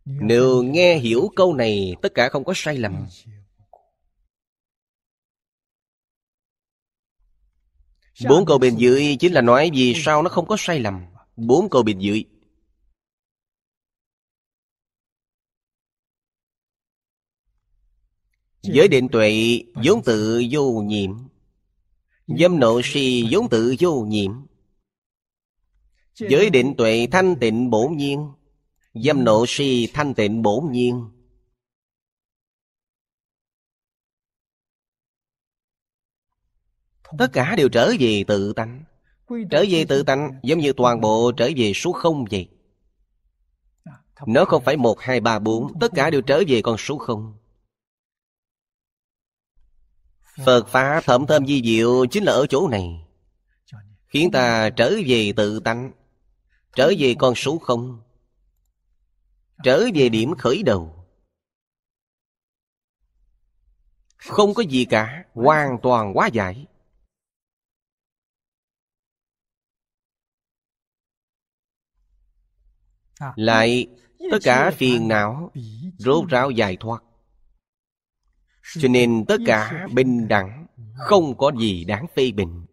nếu nghe hiểu câu này tất cả không có sai lầm Bốn câu bên dưới chính là nói vì ừ. sao nó không có sai lầm. Bốn câu bên dưới. Giới định tuệ vốn tự vô nhiệm. Dâm nộ si vốn tự vô nhiệm. Giới định tuệ thanh tịnh bổ nhiên. Dâm nộ si thanh tịnh bổ nhiên Tất cả đều trở về tự tánh Trở về tự tánh giống như toàn bộ trở về số không vậy à, Nó không phải một hai ba bốn, Tất cả đều trở về con số không Phật Pháp thẩm thơm di diệu chính là ở chỗ này Khiến ta trở về tự tánh Trở về con số không à, Trở về điểm khởi đầu Không có gì cả Hoàn toàn quá giải lại tất cả phiền não rốt ráo giải thoát cho nên tất cả bình đẳng không có gì đáng phê bình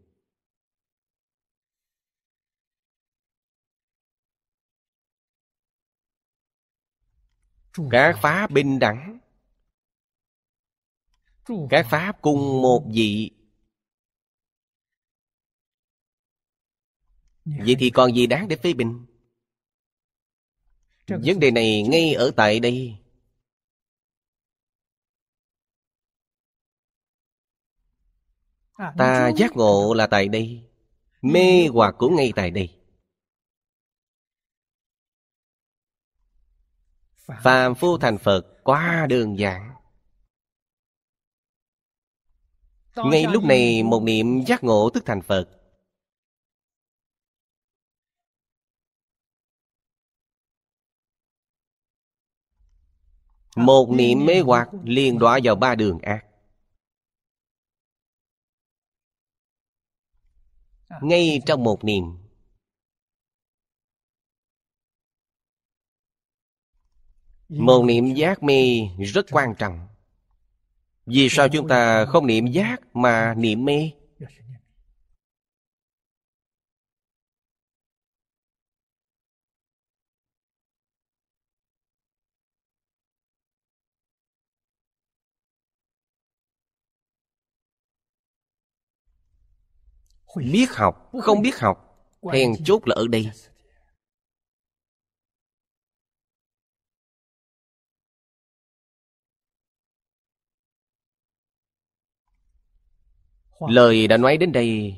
các pháp bình đẳng các pháp cùng một vị vậy thì còn gì đáng để phê bình Vấn đề này ngay ở tại đây à, Ta giác ngộ là tại đây ừ. Mê hoặc cũng ngay tại đây Phàm phu thành Phật quá đơn giản Ngay lúc này một niệm giác ngộ tức thành Phật Một niệm mê hoặc liền đọa vào ba đường ác. À, Ngay trong một niệm Một niệm giác mê rất quan trọng Vì sao chúng ta không niệm giác mà niệm mê? biết học không biết học then chốt là ở đây lời đã nói đến đây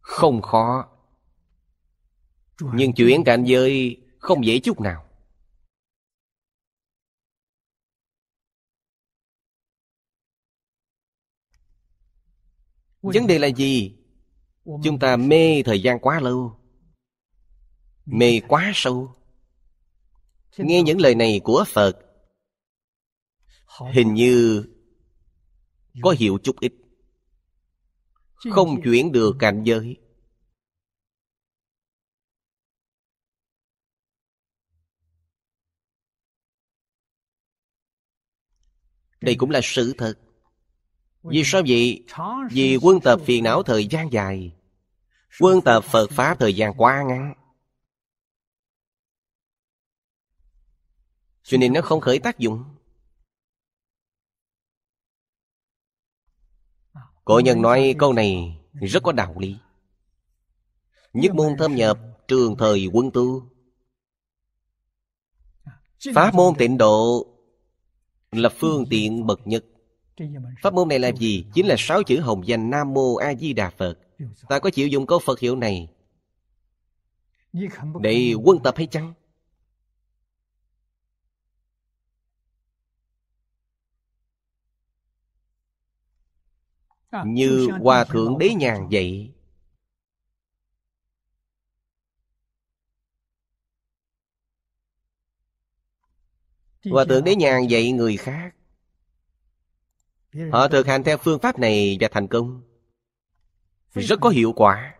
không khó nhưng chuyển cảnh giới không dễ chút nào vấn đề là gì chúng ta mê thời gian quá lâu mê quá sâu nghe những lời này của phật hình như có hiệu chút ít không chuyển được ừ. cảnh giới đây cũng là sự thật vì sao vậy? Vì quân tập phiền não thời gian dài Quân tập Phật Pháp thời gian quá ngắn Cho nên nó không khởi tác dụng Cổ nhân nói câu này rất có đạo lý Nhất môn thâm nhập trường thời quân tư, Pháp môn tịnh độ là phương tiện bậc nhất Pháp môn này là gì? Chính là sáu chữ hồng danh Nam Mô A Di Đà Phật. Ta có chịu dùng câu Phật hiệu này để quân tập hay chăng? Như Hòa Thượng Đế Nhàn vậy Hòa Thượng Đế Nhàn dạy người khác Họ thực hành theo phương pháp này và thành công Rất có hiệu quả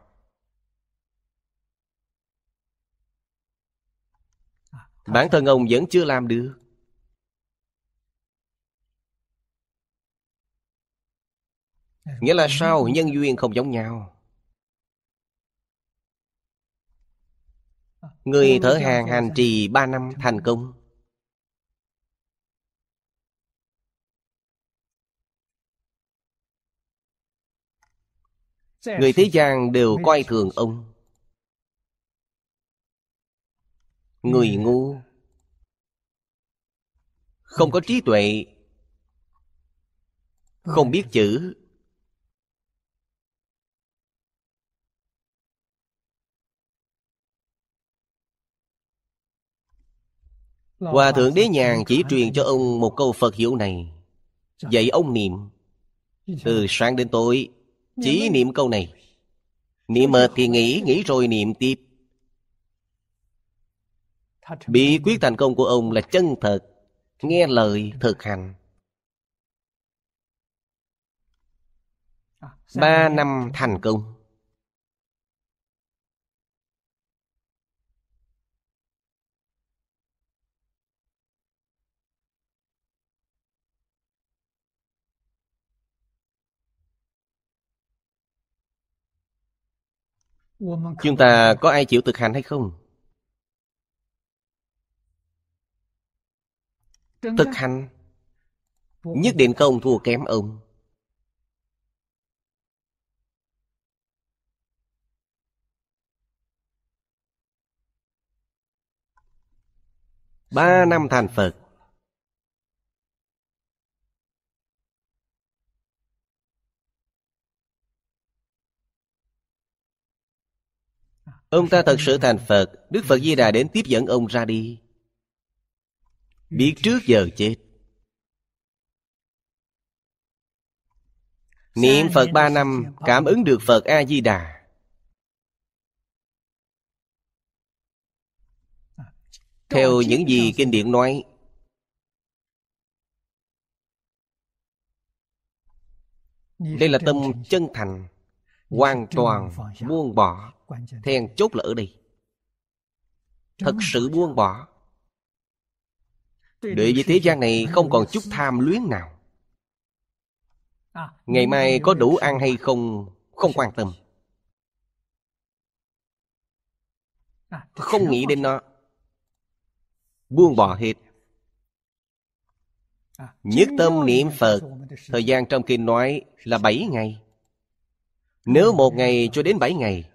à, Bản thân ông vẫn chưa làm được Nghĩa là sao nhân duyên không giống nhau à, Người thở hàng hành trì ba năm thành công Người thế gian đều coi thường ông Người ừ. ngu Không có trí tuệ Không biết chữ Hòa Thượng Đế Nhàn chỉ truyền cho ông một câu Phật hiểu này Dạy ông niệm Từ sáng đến tối chỉ niệm câu này Niệm mệt thì nghĩ, nghĩ rồi niệm tiếp Bí quyết thành công của ông là chân thật Nghe lời thực hành Ba năm thành công Chúng ta có ai chịu thực hành hay không? Thực hành Nhất định không thua kém ông Ba năm thành Phật Ông ta thật sự thành Phật Đức Phật Di Đà đến tiếp dẫn ông ra đi Biết trước giờ chết Niệm Phật ba năm Cảm ứng được Phật A-di-đà Theo những gì kinh điển nói Đây là tâm chân thành Hoàn toàn buông bỏ thèn chốt lỡ đi Thật sự buông bỏ Đối với thế gian này không còn chút tham luyến nào à, Ngày mai có đủ ăn hay không Không quan tâm à, Không nghĩ đến nó Buông bỏ hết à, Nhất tâm niệm Phật Thời gian trong kinh nói là 7 ngày Nếu một ngày cho đến 7 ngày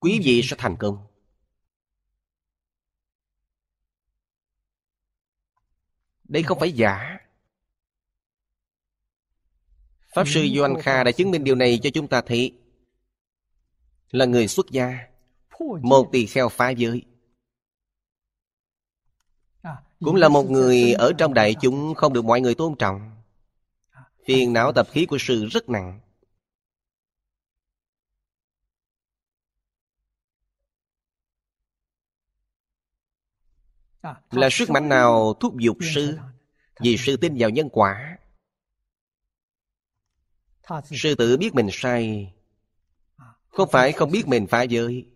quý vị dạ. sẽ thành công đây không phải giả pháp sư doan kha đã chứng minh điều này cho chúng ta thấy là người xuất gia một tỳ kheo phá giới à, cũng là một người ở trong đại chúng không được mọi người tôn trọng à, à, phiền não tập khí của sư rất nặng À, là sức mạnh nào thúc giục sư vì sư tin vào nhân quả sư tự biết mình sai à, không phải không biết mình phá giới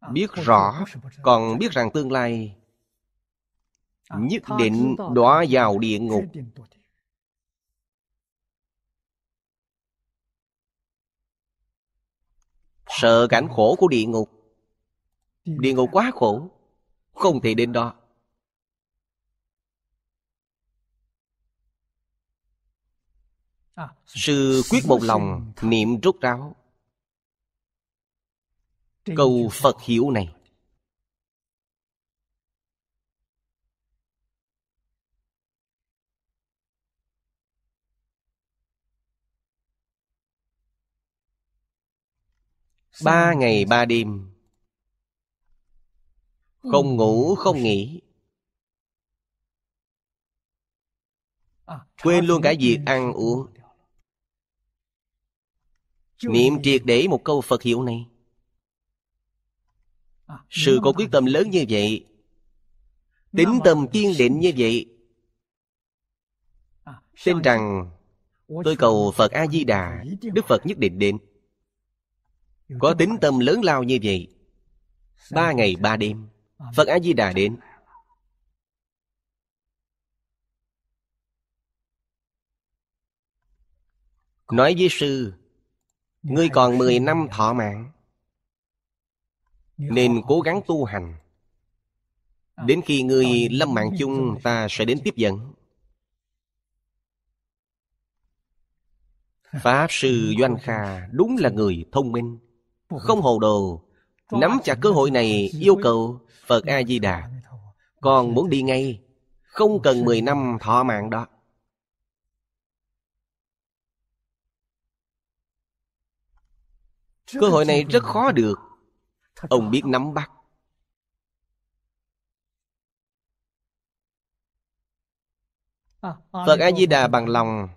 à, biết rõ còn biết rằng tương lai nhất định đọa vào địa ngục sợ cảnh khổ của địa ngục Địa ngục quá khổ Không thể đến đó à, sư quyết một lòng niệm rốt ráo Câu Phật hiểu này Ba ngày ba đêm không ngủ không nghỉ à, Quên luôn cả việc ăn uống Niệm triệt để một câu Phật hiệu này à, Sự có quyết tâm lớn như vậy Tính tâm kiên định như vậy à, Tin rằng Tôi cầu Phật A-di-đà Đức Phật nhất định đến Có tính tâm lớn lao như vậy Ba ngày ba đêm Phật A-di-đà đến Nói với sư Ngươi còn 10 năm thọ mạng Nên cố gắng tu hành Đến khi ngươi lâm mạng chung Ta sẽ đến tiếp dẫn Pháp sư Doanh Kha đúng là người thông minh Không hồ đồ Nắm chặt cơ hội này yêu cầu Phật A-di-đà còn muốn đi ngay Không cần 10 năm thọ mạng đó Cơ hội này rất khó được Ông biết nắm bắt Phật A-di-đà bằng lòng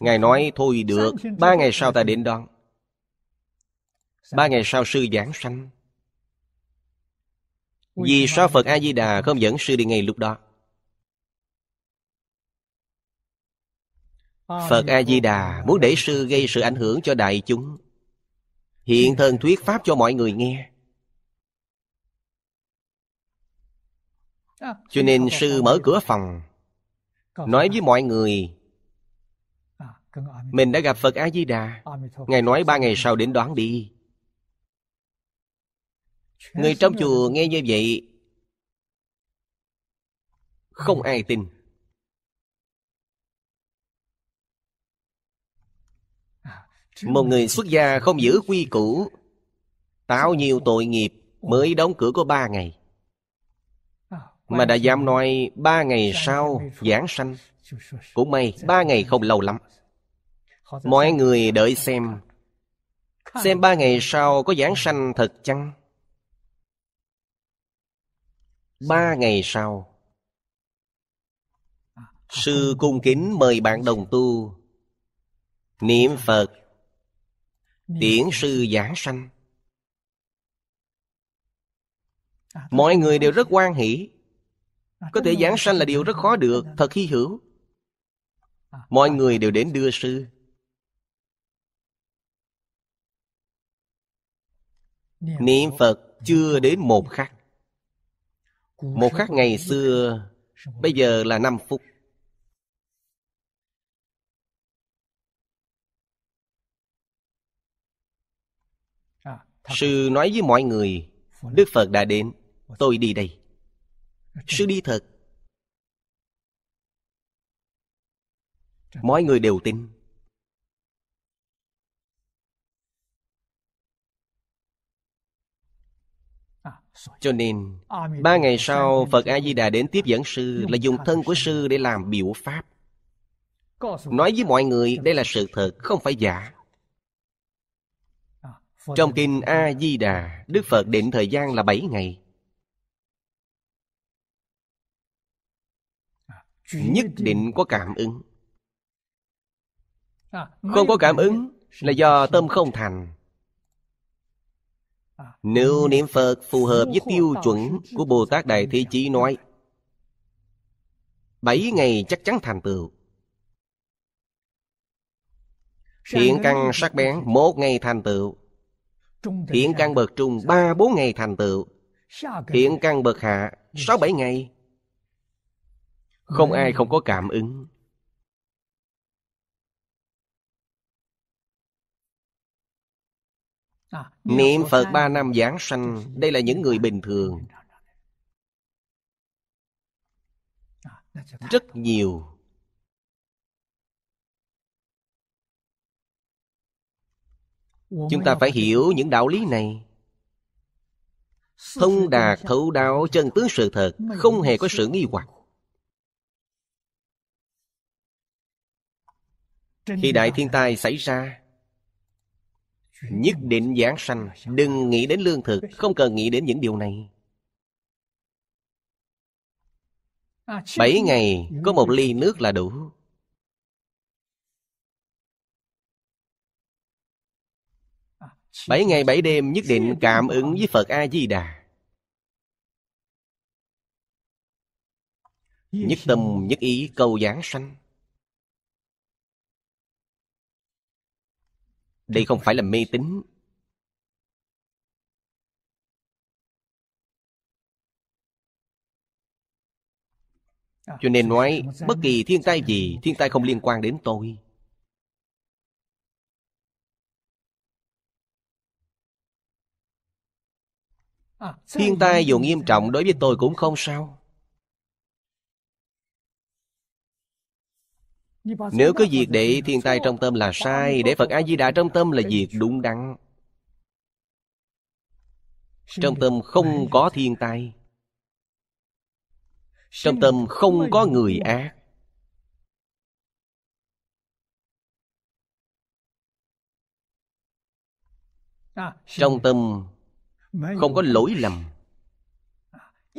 Ngài nói thôi được Ba ngày sau ta đến đón Ba ngày sau sư giảng sanh vì sao Phật A-di-đà không dẫn sư đi ngay lúc đó Phật A-di-đà muốn để sư gây sự ảnh hưởng cho đại chúng Hiện thân thuyết pháp cho mọi người nghe Cho nên sư mở cửa phòng Nói với mọi người Mình đã gặp Phật A-di-đà Ngài nói ba ngày sau đến đoán đi Người trong chùa nghe như vậy Không ai tin à, Một người xuất gia không giữ quy củ Tạo nhiều tội nghiệp Mới đóng cửa có ba ngày à, Mà đã dám nói Ba ngày sau giảng sanh Cũng may ba ngày không lâu lắm Mọi người đợi xem Xem ba ngày sau có giảng sanh thật chăng ba ngày sau à, à, sư cung kính mời bạn đồng tu niệm dạ. phật tiễn sư giả sanh à, mọi người đều rất quan hỷ có thể giảng sanh là điều rất khó được thật hy hữu mọi người đều đến đưa sư niệm phật chưa đến một khắc một khắc ngày xưa Bây giờ là 5 phút à, Sư nói với mọi người Đức Phật đã đến Tôi đi đây Sư đi thật Mọi người đều tin cho nên ba ngày sau phật a di đà đến tiếp dẫn sư là dùng thân của sư để làm biểu pháp nói với mọi người đây là sự thật không phải giả à, trong kinh a di đà đức phật định thời gian là bảy ngày à, nhất định có cảm ứng à, không có cảm ứng là do tâm không thành nếu niệm Phật phù hợp với tiêu chuẩn của Bồ Tát Đại Thế Chí nói Bảy ngày chắc chắn thành tựu thiện căn sắc bén một ngày thành tựu thiện căn bậc trung ba bốn ngày thành tựu thiện căn bậc hạ sáu bảy ngày Không ai không có cảm ứng Niệm Phật ba năm giảng sanh Đây là những người bình thường Rất nhiều Chúng ta phải hiểu những đạo lý này Thông đạt thấu đáo chân tướng sự thật Không hề có sự nghi hoặc Khi đại thiên tai xảy ra Nhất định giảng sanh Đừng nghĩ đến lương thực Không cần nghĩ đến những điều này Bảy ngày có một ly nước là đủ Bảy ngày bảy đêm nhất định cảm ứng với Phật A-di-đà Nhất tâm nhất ý cầu giảng sanh đây không phải là mê tín à, cho nên nói bất kỳ thiên tai gì thiên tai không liên quan đến tôi à, thiên tai dù nghiêm trọng đối với tôi cũng không sao Nếu cứ việc để thiên tai trong tâm là sai Để Phật A-di-đà trong tâm là việc đúng đắn Trong tâm không có thiên tai Trong tâm không có người ác Trong tâm không có lỗi lầm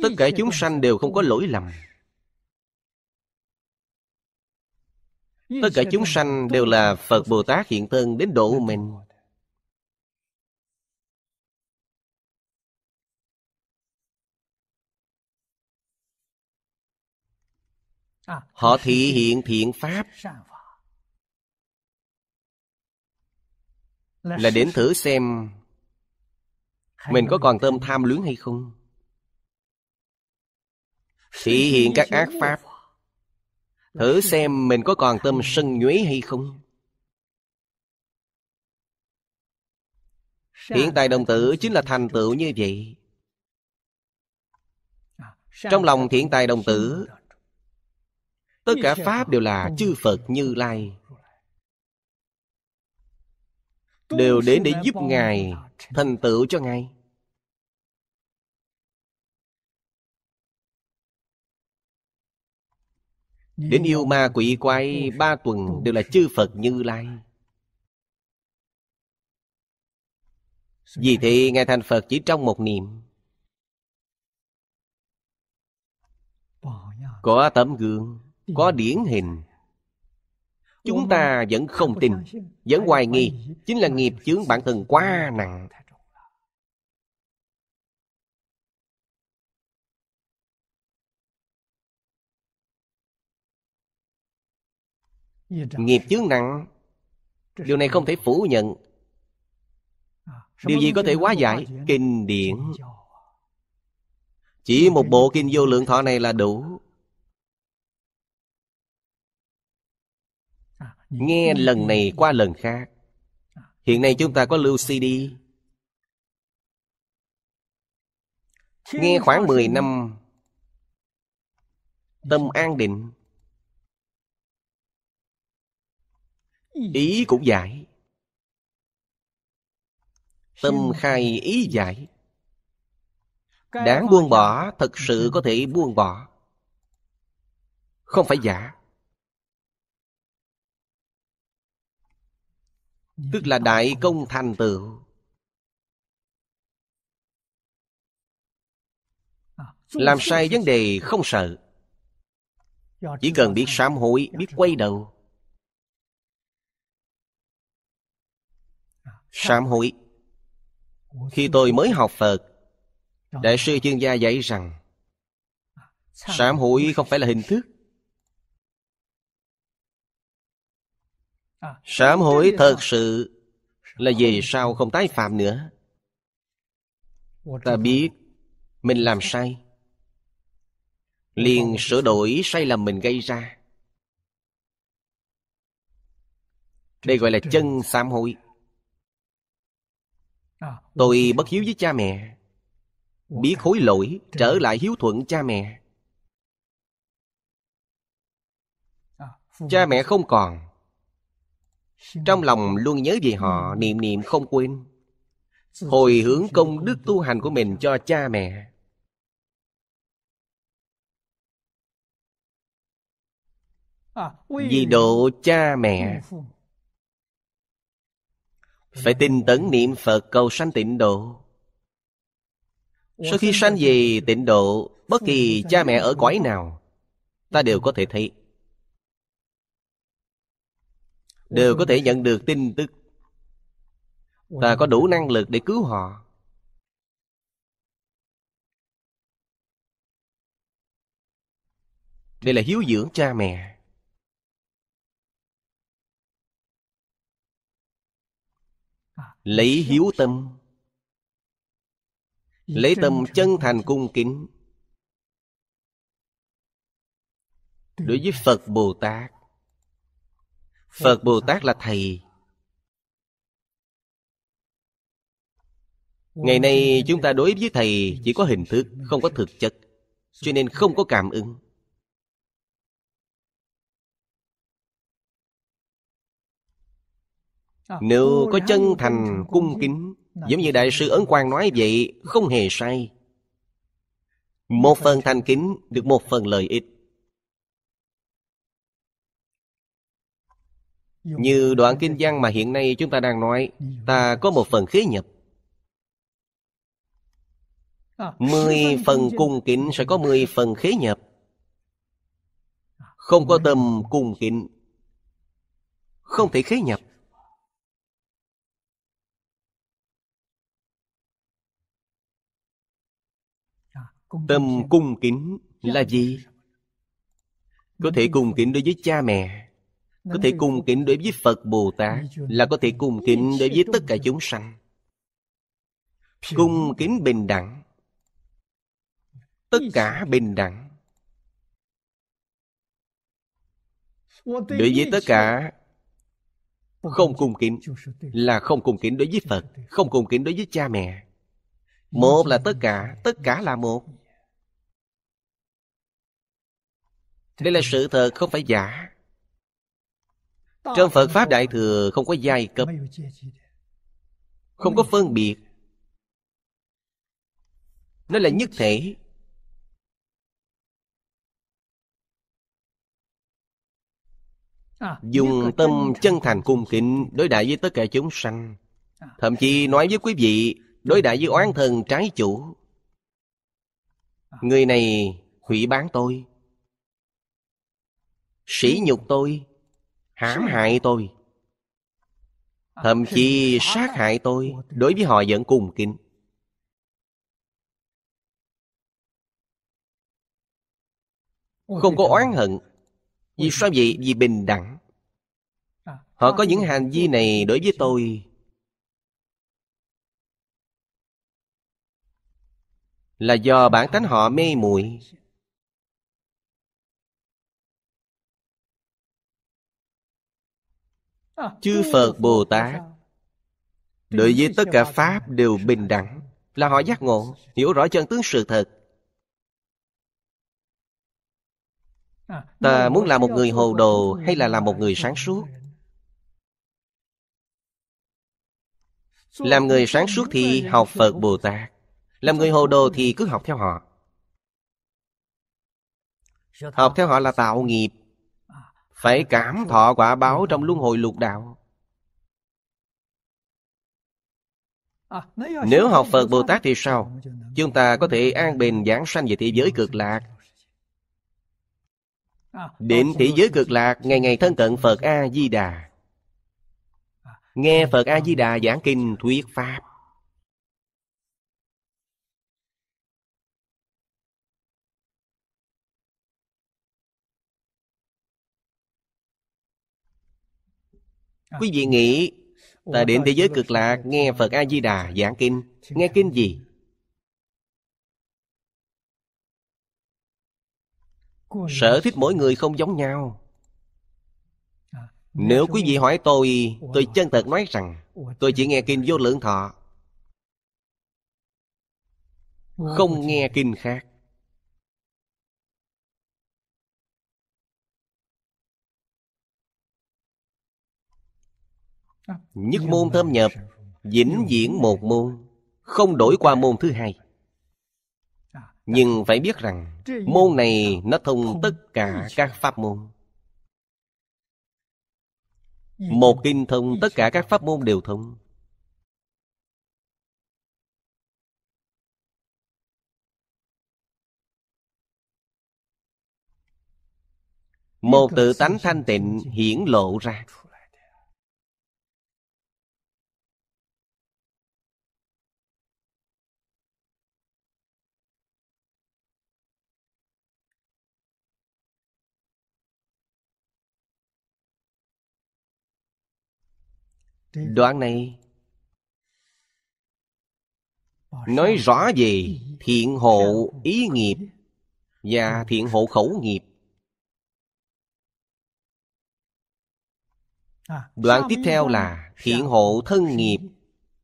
Tất cả chúng sanh đều không có lỗi lầm Tất cả chúng sanh đều là Phật Bồ Tát hiện thân đến độ mình. Họ thị hiện thiện Pháp Là đến thử xem Mình có còn tâm tham luyến hay không Thị hiện các ác Pháp Thử xem mình có còn tâm sân nhuế hay không Hiện tại đồng tử chính là thành tựu như vậy Trong lòng thiện tài đồng tử Tất cả Pháp đều là chư Phật Như Lai Đều đến để giúp Ngài Thành tựu cho Ngài Đến yêu ma quỷ quái ba tuần đều là chư Phật Như Lai Vì thế Ngài thành Phật chỉ trong một niệm Có tấm gương Có điển hình Chúng ta vẫn không tin Vẫn hoài nghi Chính là nghiệp chướng bản thân quá nặng nghiệp chướng nặng điều này không thể phủ nhận à, điều gì có thể quá giải kinh điển chỉ một bộ kinh vô lượng thọ này là đủ à, nghe lần này qua lần khác à. hiện nay chúng ta có lưu cd nghe khoảng 10 năm tâm an định ý cũng giải tâm khai ý giải đáng buông bỏ thật sự có thể buông bỏ không phải giả tức là đại công thành tựu à, làm sai vấn đề không sợ chỉ cần biết sám hối biết quay đầu sám hối khi tôi mới học phật đại sư chuyên gia dạy rằng sám hối không phải là hình thức à, sám hối thật sự là vì sao không tái phạm nữa ta biết mình làm sai liền sửa đổi sai lầm mình gây ra đây gọi là chân sám hối À. tôi bất hiếu với cha mẹ biết hối lỗi trở lại hiếu thuận cha mẹ à, cha mẹ không còn trong lòng luôn nhớ về họ niệm niệm không quên hồi hướng công đức tu hành của mình cho cha mẹ à, vì độ cha mẹ phải tinh tấn niệm phật cầu sanh tịnh độ sau khi sanh về tịnh độ bất kỳ cha mẹ ở cõi nào ta đều có thể thấy đều có thể nhận được tin tức ta có đủ năng lực để cứu họ đây là hiếu dưỡng cha mẹ lấy hiếu tâm lấy tâm chân thành cung kính đối với phật bồ tát phật bồ tát là thầy ngày nay chúng ta đối với thầy chỉ có hình thức không có thực chất cho nên không có cảm ứng À, Nếu có chân thành cung kính Giống như Đại sư Ấn Quang nói vậy Không hề sai Một phần thành kính Được một phần lợi ích Như đoạn kinh văn mà hiện nay chúng ta đang nói Ta có một phần khế nhập à, Mười phần cung kính sẽ có mười phần khế nhập à, Không có tâm cung kính Không thể khế nhập tâm cung kính dạ. là gì có thể cung kính đối với cha mẹ có thể cung kính đối với phật bồ tát là có thể cung kính đối với tất cả chúng sanh cung kính bình đẳng tất cả bình đẳng đối với tất cả không cung kính là không cung kính đối với phật không cung kính đối với cha mẹ một là tất cả, tất cả là một. Đây là sự thật không phải giả. Trong Phật Pháp Đại Thừa không có giai cấp, không có phân biệt. Nó là nhất thể, dùng tâm chân thành cung kính đối đại với tất cả chúng sanh thậm chí nói với quý vị Đối đại với oán thần trái chủ à. Người này hủy bán tôi Sỉ nhục tôi hãm à, hại tôi Thậm chí sát hại tôi Đối với họ vẫn cùng kính Không có oán hận Vì sao vậy? Vì bình đẳng à, Họ có những hành vi này đối với tôi là do bản tánh họ mê muội chư phật bồ tát đối với tất cả pháp đều bình đẳng là họ giác ngộ hiểu rõ chân tướng sự thật ta muốn là một người hồ đồ hay là làm một người sáng suốt làm người sáng suốt thì học phật bồ tát làm người hồ đồ thì cứ học theo họ Học theo họ là tạo nghiệp Phải cảm thọ quả báo trong luân hồi lục đạo Nếu học Phật Bồ Tát thì sao? Chúng ta có thể an bình giảng sanh về thế giới cực lạc Đến thế giới cực lạc Ngày ngày thân cận Phật A-di-đà Nghe Phật A-di-đà giảng kinh thuyết Pháp À. quý vị nghĩ ta đến thế giới cực lạc nghe phật a di đà giảng kinh nghe kinh gì sở thích mỗi người không giống nhau à, nếu quý vị hỏi tôi tôi chân thật nói rằng tôi chỉ nghe kinh vô lượng thọ không nghe kinh khác Nhất môn thâm nhập Vĩnh viễn một môn Không đổi qua môn thứ hai Nhưng phải biết rằng Môn này nó thông tất cả các pháp môn Một kinh thông tất cả các pháp môn đều thông Một tự tánh thanh tịnh hiển lộ ra Đoạn này Nói rõ về thiện hộ ý nghiệp Và thiện hộ khẩu nghiệp Đoạn tiếp theo là thiện hộ thân nghiệp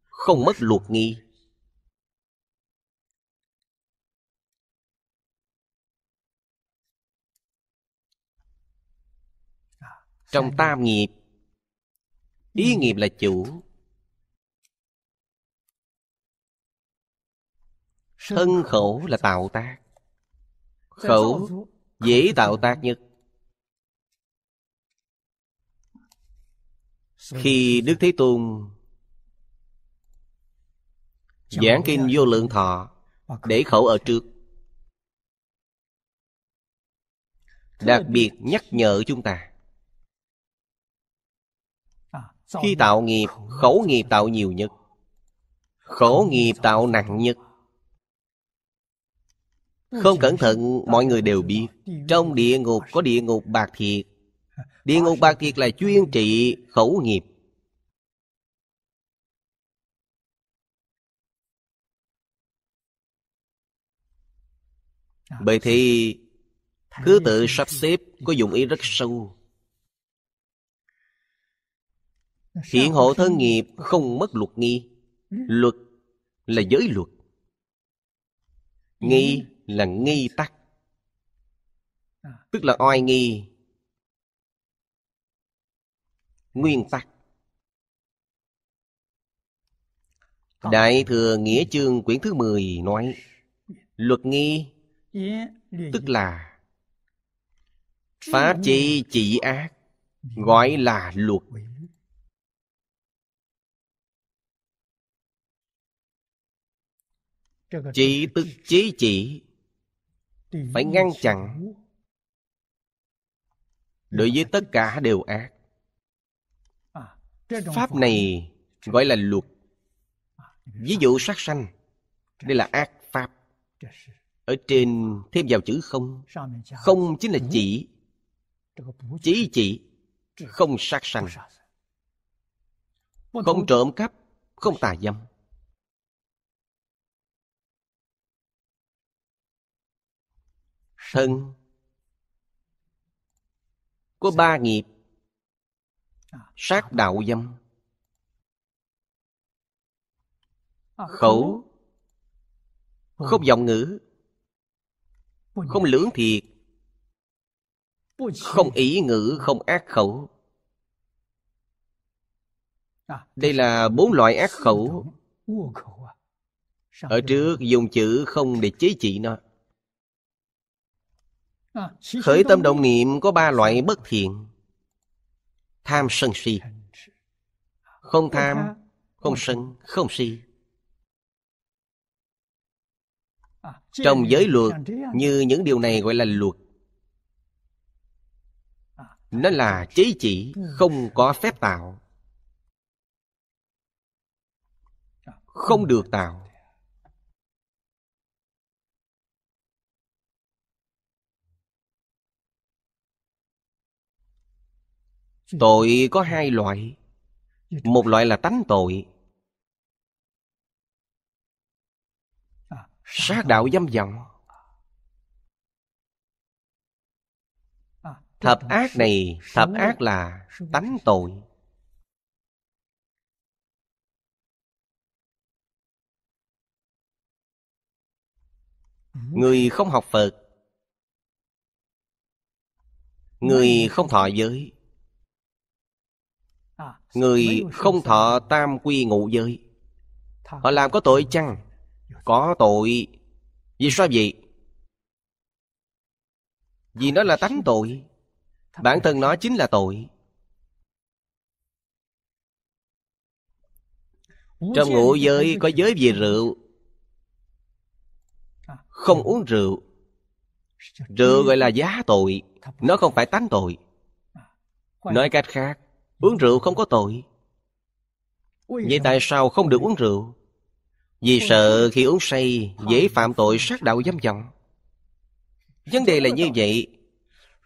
Không mất luật nghi Trong tam nghiệp ý ừ. nghiệp là chủ thân khẩu là tạo tác khẩu dễ tạo tác nhất khi đức thế tôn giảng kinh vô lượng thọ để khẩu ở trước đặc biệt nhắc nhở chúng ta khi tạo nghiệp, khẩu nghiệp tạo nhiều nhất Khổ nghiệp tạo nặng nhất Không cẩn thận mọi người đều biết Trong địa ngục có địa ngục bạc thiệt Địa ngục bạc thiệt là chuyên trị khẩu nghiệp à, Bởi thì Thứ tự sắp xếp có dụng ý rất sâu Hiện hộ thân nghiệp không mất luật nghi ừ. Luật là giới luật Nghi là nghi tắc à. Tức là oai nghi Nguyên tắc Đại Thừa Nghĩa Chương quyển thứ 10 nói Luật nghi Tức là Pháp chi trị ác ừ. Gọi là luật chỉ tức chí chỉ phải ngăn chặn đối với tất cả đều ác pháp này gọi là luật ví dụ sát sanh đây là ác pháp ở trên thêm vào chữ không không chính là chỉ chỉ chỉ không sát sanh không trộm cắp không tà dâm thân có ba nghiệp sát đạo dâm khẩu không giọng ngữ không lưỡng thiệt không ý ngữ không ác khẩu đây là bốn loại ác khẩu ở trước dùng chữ không để chế trị nó À, khởi tâm động niệm có ba loại bất thiện tham sân si không tham không sân không si à, trong giới luật à? như những điều này gọi là luật nó là chế chỉ ừ. không có phép tạo không được tạo tội có hai loại một loại là tánh tội sát đạo dâm vọng thập ác này thập ác là tánh tội người không học phật người không thọ giới Người không thọ tam quy ngụ giới Họ làm có tội chăng? Có tội Vì sao vậy? Vì nó là tánh tội Bản thân nó chính là tội Trong ngũ giới có giới về rượu à. Không uống rượu Rượu gọi là giá tội Nó không phải tánh tội à. Nói cách khác Uống rượu không có tội Vậy tại sao không được uống rượu Vì sợ khi uống say Dễ phạm tội sát đạo dâm vọng Vấn đề là như vậy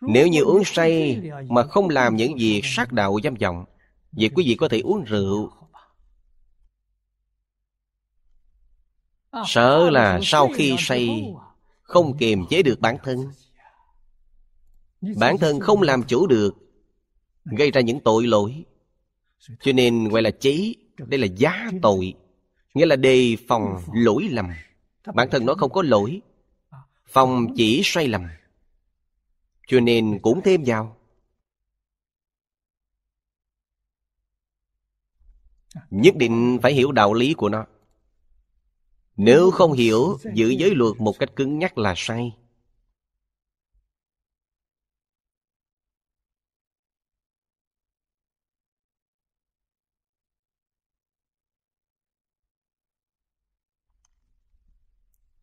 Nếu như uống say Mà à. không làm những việc sát đạo dâm vọng Vậy quý vị có thể uống rượu à, Sợ là sau khi say à? Không kiềm chế được bản thân Bản thân không làm chủ được gây ra những tội lỗi cho nên gọi là chế đây là giá tội nghĩa là đề phòng lỗi lầm bản thân nó không có lỗi phòng chỉ sai lầm cho nên cũng thêm vào nhất định phải hiểu đạo lý của nó nếu không hiểu giữ giới luật một cách cứng nhắc là sai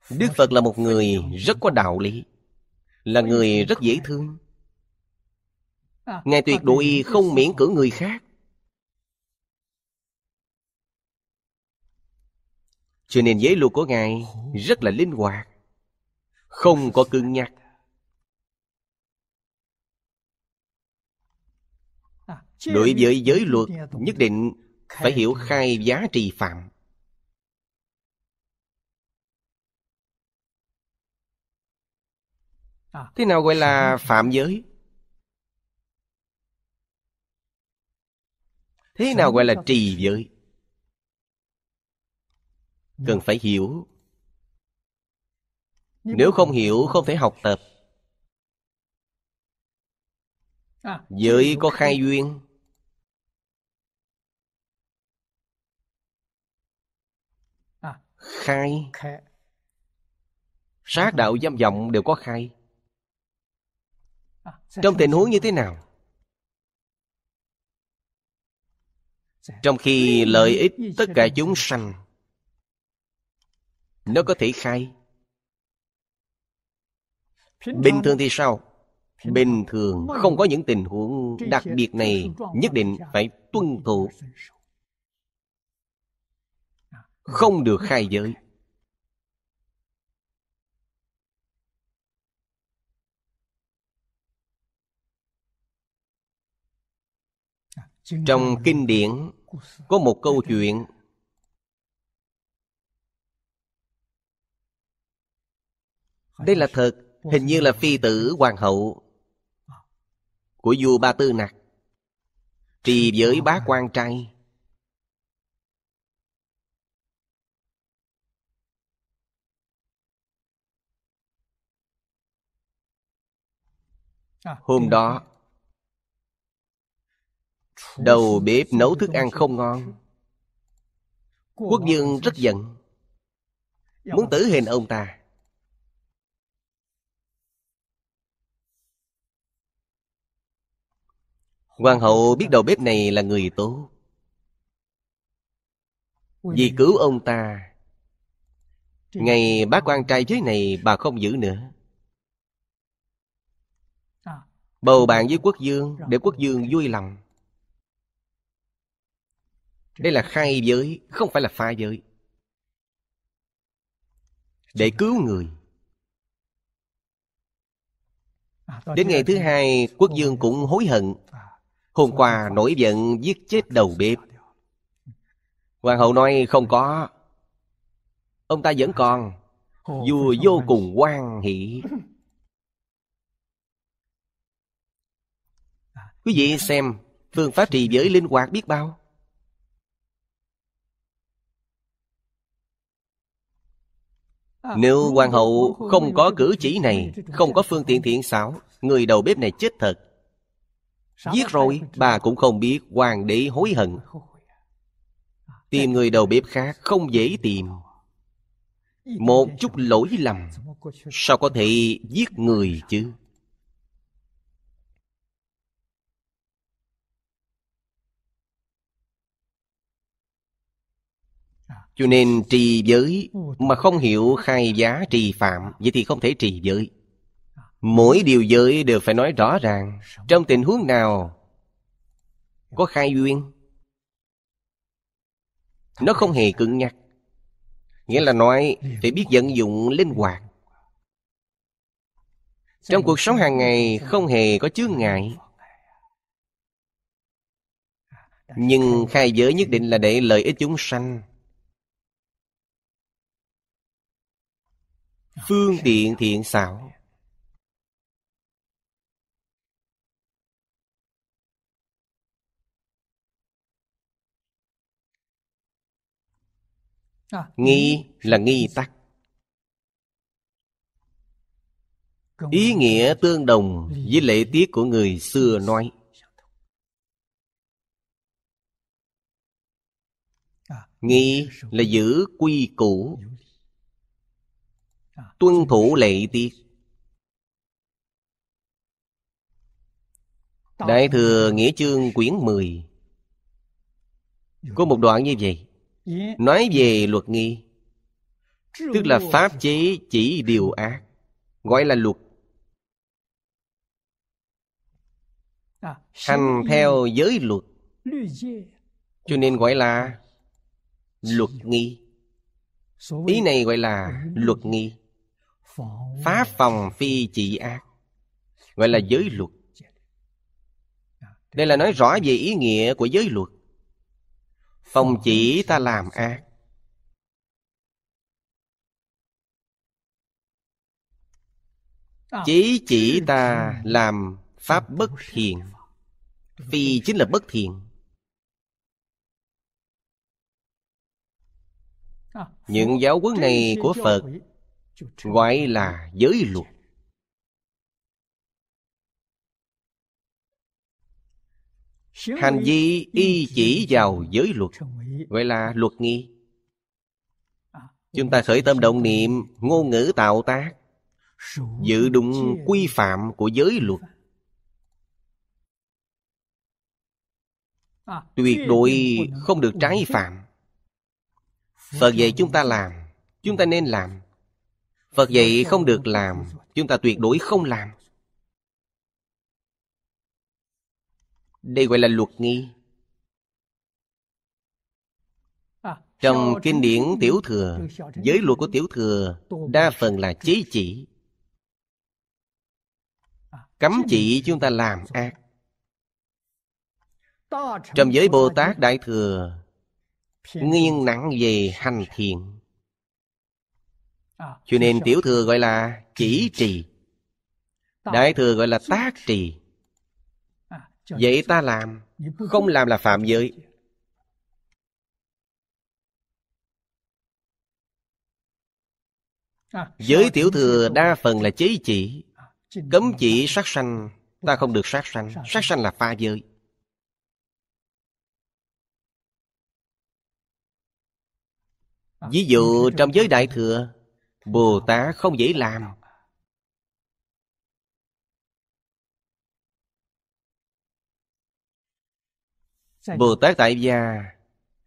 Đức Phật là một người rất có đạo lý Là người rất dễ thương Ngài tuyệt đối không miễn cưỡng người khác Cho nên giới luật của Ngài rất là linh hoạt Không có cứng nhắc Đối với giới luật nhất định phải hiểu khai giá trì phạm À. thế nào gọi là phạm giới thế nào gọi là trì giới dạ. cần phải hiểu nếu không hiểu không thể học tập à, giới có khai duyên à. khai sát dạ. đạo dâm vọng đều có khai trong tình huống như thế nào trong khi lợi ích tất cả chúng sanh nó có thể khai bình thường thì sao bình thường không có những tình huống đặc biệt này nhất định phải tuân thủ không được khai giới trong kinh điển có một câu chuyện đây là thật hình như là phi tử hoàng hậu của vua ba tư nặc trì với bá quan trai hôm đó đầu bếp nấu thức ăn không ngon quốc dương rất giận muốn tử hình ông ta hoàng hậu biết đầu bếp này là người tố, vì cứu ông ta ngày bác quan trai giới này bà không giữ nữa bầu bạn với quốc dương để quốc dương vui lòng đây là khai giới, không phải là pha giới. Để cứu người. À, Đến ngày thứ hai, quốc dương cũng hối hận. Hôm qua nổi giận giết chết đầu bếp. Hoàng hậu nói không có. Ông ta vẫn à, còn. Vua vô cùng quan hỷ. À, Quý vị xem, phương pháp trì giới linh hoạt biết bao. À, Nếu hoàng hậu không có cử chỉ này Không có phương tiện thiện xảo Người đầu bếp này chết thật Giết rồi bà cũng không biết hoàng đế hối hận à, Tìm người đầu bếp khác không dễ tìm Một chút lỗi lầm Sao có thể giết người chứ Cho nên trì giới mà không hiểu khai giá trì phạm Vậy thì không thể trì giới Mỗi điều giới đều phải nói rõ ràng Trong tình huống nào có khai duyên Nó không hề cứng nhắc Nghĩa là nói phải biết vận dụng linh hoạt Trong cuộc sống hàng ngày không hề có chướng ngại Nhưng khai giới nhất định là để lợi ích chúng sanh phương tiện thiện xảo à, nghi là nghi tắc ý nghĩa tương đồng với lễ tiết của người xưa nói à, nghi là giữ quy củ À, tuân thủ lệ tiết Đại Thừa Nghĩa Chương quyển 10 Có một đoạn như vậy Nói về luật nghi Tức là pháp chế chỉ điều ác Gọi là luật à, Hành theo giới luật Cho nên gọi là luật nghi Ý này gọi là luật nghi phá phòng phi trị ác Gọi là giới luật Đây là nói rõ về ý nghĩa của giới luật Phòng chỉ ta làm ác Chỉ chỉ ta làm pháp bất thiện Phi chính là bất thiện Những giáo huấn này của Phật gọi là giới luật hành vi y chỉ vào giới luật gọi là luật nghi à, chúng ta khởi tâm động niệm ngôn ngữ tạo tác dự đúng quy phạm của giới luật à, tuyệt đối không được trái phạm phật dạy chúng ta làm chúng ta nên làm Phật dạy không được làm Chúng ta tuyệt đối không làm Đây gọi là luật nghi Trong kinh điển Tiểu Thừa Giới luật của Tiểu Thừa Đa phần là chế chỉ Cấm chỉ chúng ta làm ác Trong giới Bồ Tát Đại Thừa Nghiêng nặng về hành thiện Ờ, cho nên tiểu thừa gọi là chỉ ừ. trì đại thừa gọi là tác trì à, vậy ta làm không làm là phạm giới à, giới tiểu thừa đa phần là chế chỉ à, cấm chỉ sát sanh ta không được sát sanh sát sanh là pha giới ví dụ trong giới đại thừa Bồ Tát không dễ làm Bồ Tát tại gia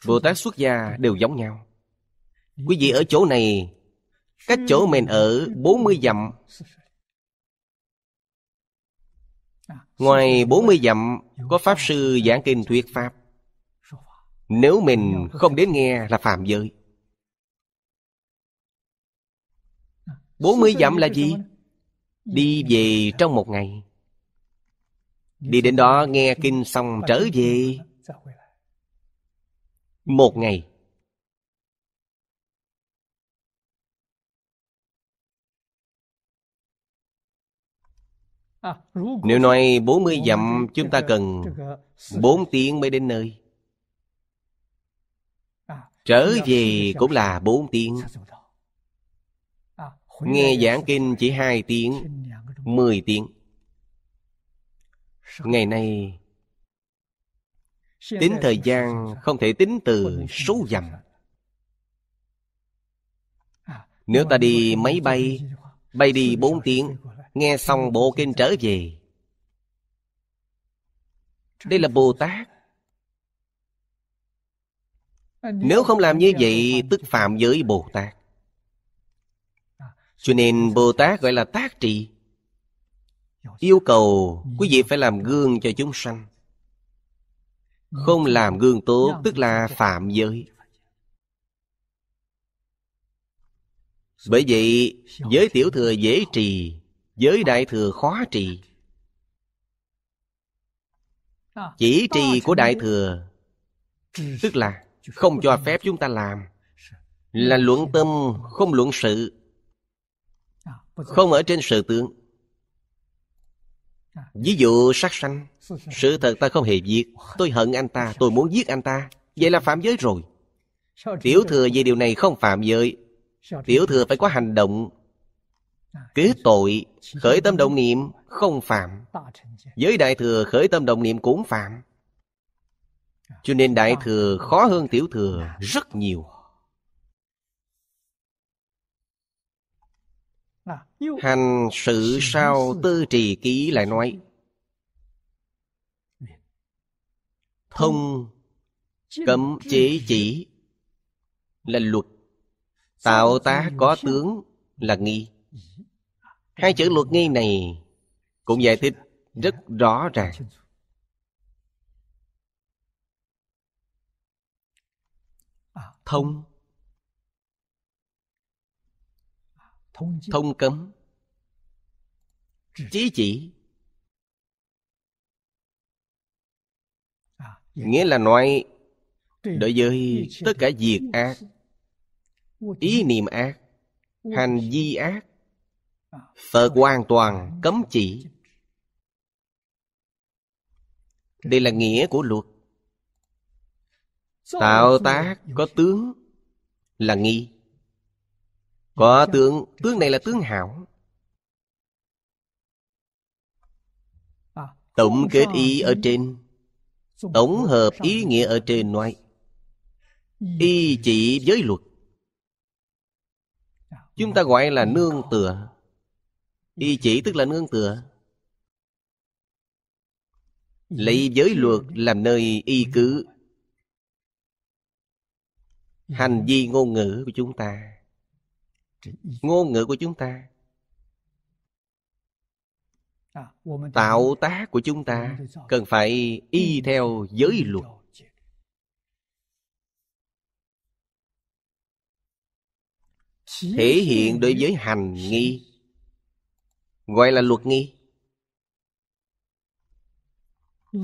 Bồ Tát xuất gia đều giống nhau Quý vị ở chỗ này Cách chỗ mình ở 40 dặm à, Ngoài 40 dặm Có Pháp Sư giảng kinh thuyết Pháp Nếu mình không đến nghe là phạm giới 40 dặm là gì? Đi về trong một ngày Đi đến đó nghe kinh xong trở về Một ngày à, Nếu nói 40 dặm chúng ta cần 4 tiếng mới đến nơi à, Trở về cũng là 4 tiếng Nghe giảng kinh chỉ 2 tiếng 10 tiếng Ngày nay Tính thời gian không thể tính từ số dặm à, Nếu ta đi máy bay Bay đi 4 tiếng Nghe xong bộ kinh trở về Đây là à, Bồ Tát Nếu không làm như vậy Tức phạm giới Bồ Tát cho nên Bồ Tát gọi là tác trị Yêu cầu quý vị phải làm gương cho chúng sanh Không làm gương tốt tức là phạm giới Bởi vậy giới tiểu thừa dễ trì Giới đại thừa khó trì Chỉ trì của đại thừa Tức là không cho phép chúng ta làm Là luận tâm không luận sự không ở trên sự tượng à, ví dụ sát sanh sự thật ta không hề giết tôi hận anh ta tôi muốn giết anh ta vậy là phạm giới rồi tiểu thừa về điều này không phạm giới tiểu thừa phải có hành động kế à, tội khởi tâm động niệm không phạm giới đại thừa khởi tâm động niệm cũng phạm à, cho nên đại thừa khó hơn tiểu thừa rất nhiều hành sự sao tư trì ký lại nói thông cấm chế chỉ là luật tạo tá có tướng là nghi hai chữ luật nghi này cũng giải thích rất rõ ràng thông thông cấm chí chỉ à, nghĩa là nói đối với tất cả việc ác ý niệm ác hành vi ác à, phật hoàn toàn cấm chỉ đây là nghĩa của luật tạo tác có tướng là nghi có tướng, tướng này là tướng hảo à, Tổng kết ý ở trên Tổng hợp ý nghĩa ở trên nói Y chỉ giới luật Chúng ta gọi là nương tựa Y chỉ tức là nương tựa Lấy giới luật làm nơi y cứ Hành vi ngôn ngữ của chúng ta ngôn ngữ của chúng ta à, tạo tác của chúng ta cần phải y theo giới luật thể hiện đối với hành nghi gọi là luật nghi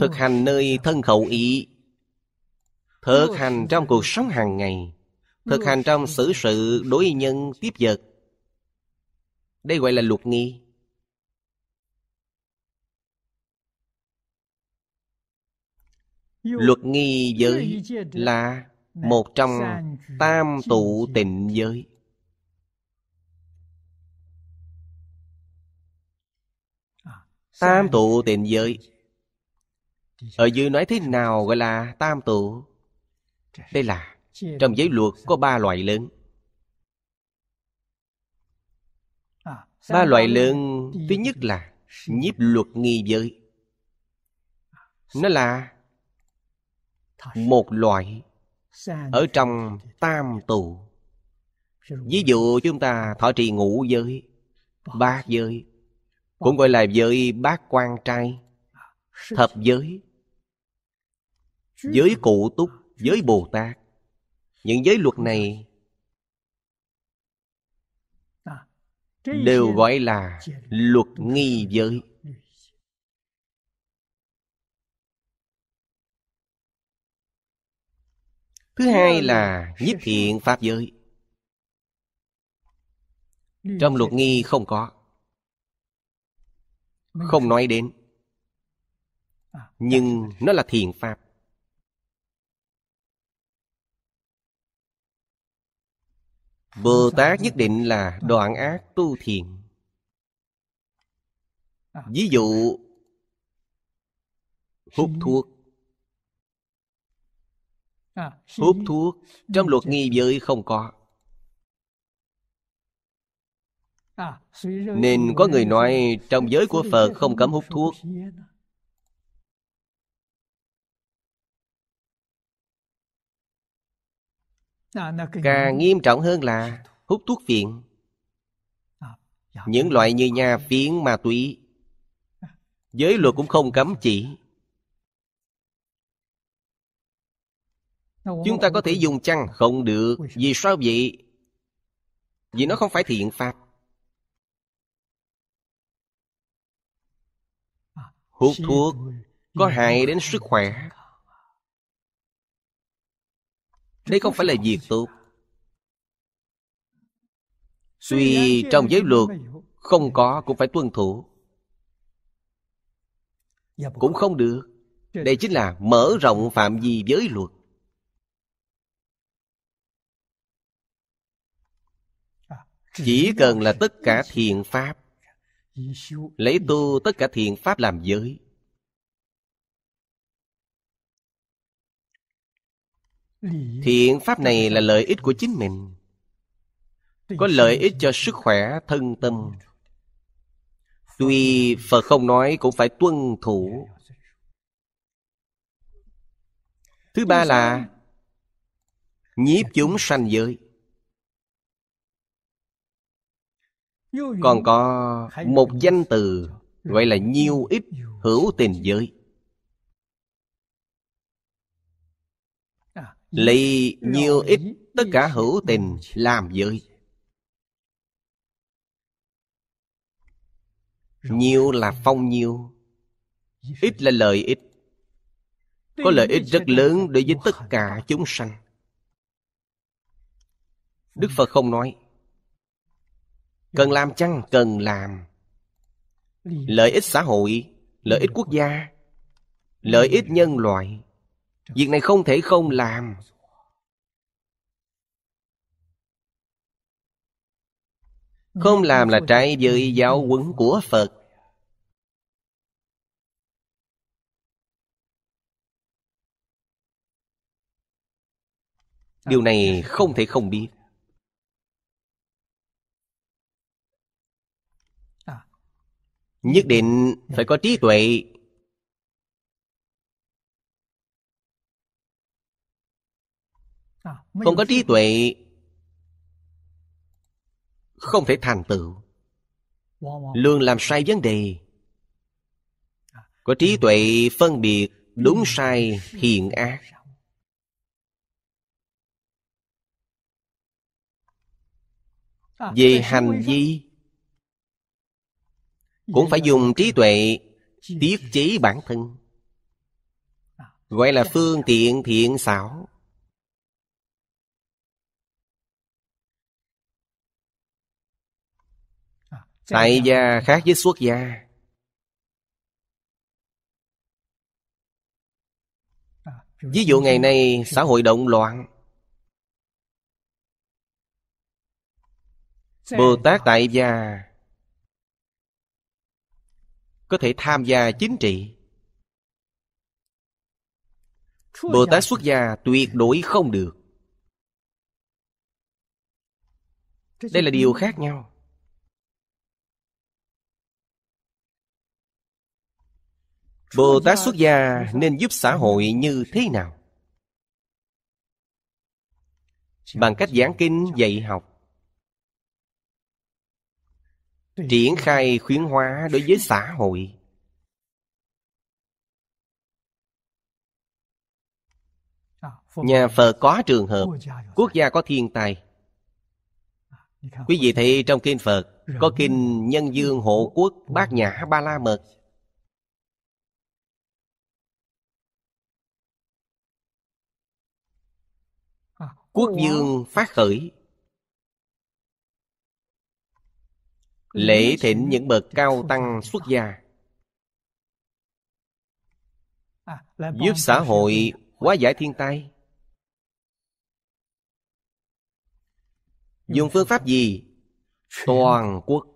thực hành nơi thân khẩu ý thực hành trong cuộc sống hàng ngày thực hành trong xử sự đối nhân tiếp vật đây gọi là luật nghi luật nghi giới là một trong tam tụ tịnh giới tam tụ tịnh giới ở dưới nói thế nào gọi là tam tụ đây là trong giới luật có ba loại lớn à, ba loại lớn thứ nhất là nhiếp luật nghi giới à, nó là một loại ở trong tam tù ví dụ chúng ta thọ trì ngũ giới ba giới cũng gọi là giới bác quan trai à, thập giới giới cụ túc giới bồ tát những giới luật này à, đều gọi là luật nghi giới thứ hai là nhiếp thiện pháp giới trong luật nghi không có không nói đến à, nhưng nó là thiền pháp Bồ Tát nhất định là đoạn ác tu thiện à. Ví dụ Hút thuốc à, Hút thuốc Trong luật nghi giới không có Nên có người nói Trong giới của Phật không cấm hút thuốc Càng nghiêm trọng hơn là dạ. hút thuốc phiện dạ, dạ, Những loại như nhà phiến ma túy Giới luật cũng không cấm chỉ Chúng ta có thể dùng chăng? Không được Vì sao vậy? Vì nó không phải thiện pháp à, Hút thuốc có hại đến sức khỏe đây không phải là việc tốt suy trong giới luật Không có cũng phải tuân thủ Cũng không được Đây chính là mở rộng phạm vi giới luật Chỉ cần là tất cả thiện pháp Lấy tu tất cả thiện pháp làm giới thiện pháp này là lợi ích của chính mình có lợi ích cho sức khỏe thân tâm tuy phật không nói cũng phải tuân thủ thứ ba là nhiếp chúng sanh giới còn có một danh từ gọi là nhiêu ít hữu tình giới lấy nhiều ít tất cả hữu tình làm giới nhiều là phong nhiêu ít là lợi ích có lợi ích rất lớn đối với tất cả chúng sanh đức phật không nói cần làm chăng cần làm lợi ích xã hội lợi ích quốc gia lợi ích nhân loại việc này không thể không làm không làm là trái với giáo huấn của phật điều này không thể không biết nhất định phải có trí tuệ À, không có trí tuệ không thể thành tựu luôn làm sai vấn đề à, có trí tuệ phân biệt đúng sai hiền ác à, về hành vi cũng phải dùng trí tuệ tiết chế bản thân gọi là dạ, dạ, phương dạ. tiện thiện xảo Tại gia khác với xuất gia à, Ví dụ ngày nay xã hội động loạn Bồ Tát tại gia Có thể tham gia chính trị Bồ Tát xuất gia tuyệt đối không được Đây là điều khác nhau Bồ Tát xuất gia nên giúp xã hội như thế nào? Bằng cách giảng kinh dạy học Triển khai khuyến hóa đối với xã hội Nhà Phật có trường hợp Quốc gia có thiên tai Quý vị thấy trong kinh Phật Có kinh Nhân Dương Hộ Quốc Bát Nhã Ba La Mật quốc dương phát khởi lễ thỉnh những bậc cao tăng xuất gia à, giúp xã hội hóa giải thiên tai dùng phương pháp gì toàn quốc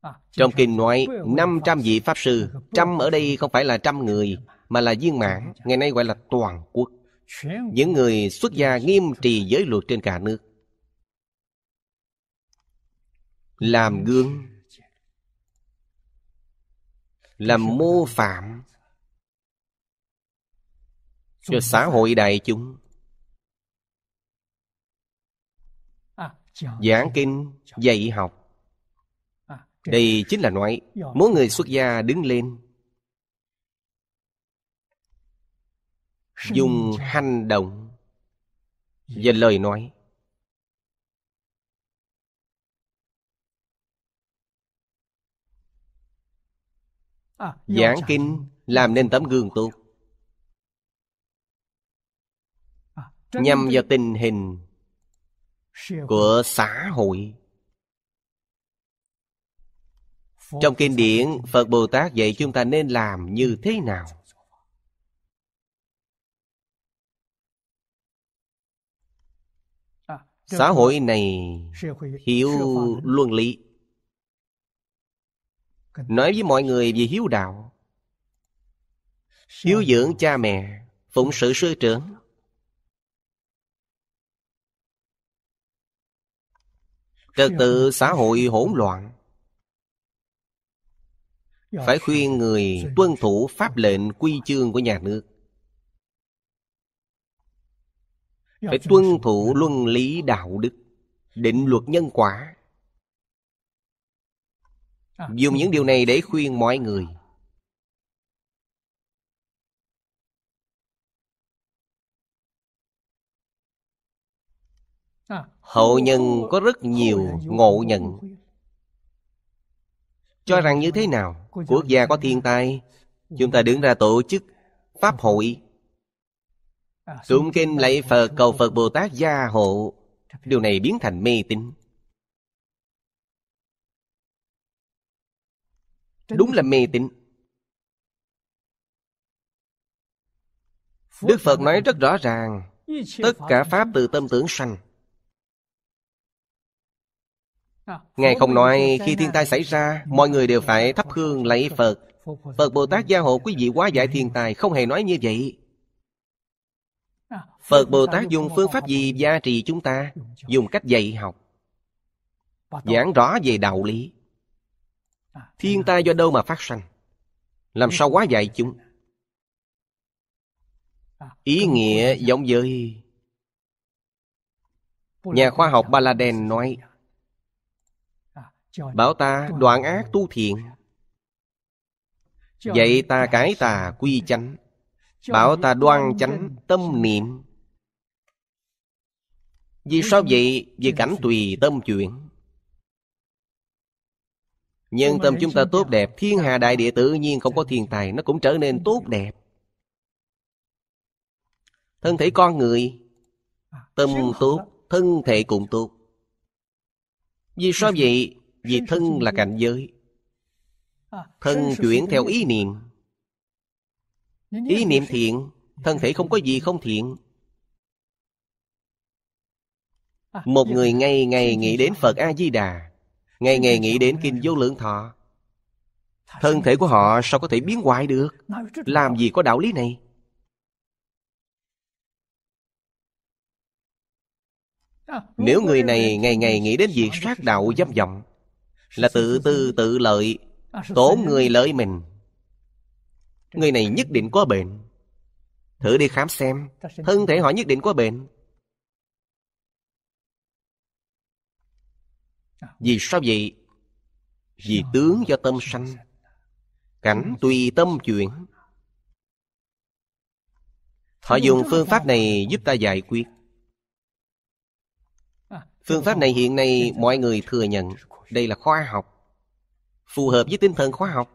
à, trong kinh nói 500 vị Pháp Sư Trăm ở đây không phải là trăm người Mà là viên mãn dạ. Ngày nay gọi là toàn quốc những người xuất gia nghiêm trì giới luật trên cả nước làm gương làm mô phạm cho xã hội đại chúng giảng kinh dạy học đây chính là nói muốn người xuất gia đứng lên dùng hành động và lời nói à, giảng kinh làm nên tấm gương tốt à, nhằm vào tình hình của xã hội trong kinh điển phật bồ tát dạy chúng ta nên làm như thế nào xã hội này hiểu luân lý nói với mọi người về hiếu đạo hiếu dưỡng cha mẹ phụng sự sư trưởng trật tự xã hội hỗn loạn phải khuyên người tuân thủ pháp lệnh quy chương của nhà nước phải tuân thủ luân lý đạo đức định luật nhân quả à, dùng những điều này để khuyên mọi người à, hậu nhân có rất nhiều ngộ nhận cho rằng như thế nào quốc gia có thiên tai chúng ta đứng ra tổ chức pháp hội À, tụng kinh lạy phật cầu phật bồ tát gia hộ điều này biến thành mê tín đúng là mê tín đức phật nói rất rõ ràng tất cả pháp từ tâm tưởng sanh à, ngài không nói khi thiên tai xảy ra mọi người đều phải thắp hương lạy phật phật bồ tát gia hộ quý vị quá giải thiên tài không hề nói như vậy Phật Bồ Tát dùng phương pháp gì gia trì chúng ta? Dùng cách dạy học. Giảng rõ về đạo lý. Thiên tai do đâu mà phát sanh? Làm sao quá dạy chúng? Ý nghĩa giống với Nhà khoa học Baladen nói Bảo ta đoạn ác tu thiện Dạy ta cái tà quy chánh Bảo ta đoan chánh tâm niệm vì sao vậy? Vì cảnh tùy tâm chuyển Nhân tâm chúng ta tốt đẹp Thiên hà đại địa tự nhiên không có thiên tài Nó cũng trở nên tốt đẹp Thân thể con người à, Tâm tốt Thân thể cũng tốt Vì sao vậy? Vì thân là cảnh giới à, Thân chuyển theo ý niệm Ý niệm thiện Thân thể không có gì không thiện À, Một người ngày ngày nghĩ đến Phật A-di-đà Ngày ngày nghĩ đến Kinh à, Vô Lượng Thọ Thân thể của họ sao có thể biến hoại được Làm gì có đạo lý này à, Nếu người này ngày ngày nghĩ đến việc sát đạo dâm vọng Là tự tư tự lợi Tốn người lợi mình Người này nhất định có bệnh Thử đi khám xem Thân thể họ nhất định có bệnh Vì sao vậy? Vì tướng do tâm sanh Cảnh tùy tâm chuyển Họ dùng phương pháp này giúp ta giải quyết Phương pháp này hiện nay mọi người thừa nhận Đây là khoa học Phù hợp với tinh thần khoa học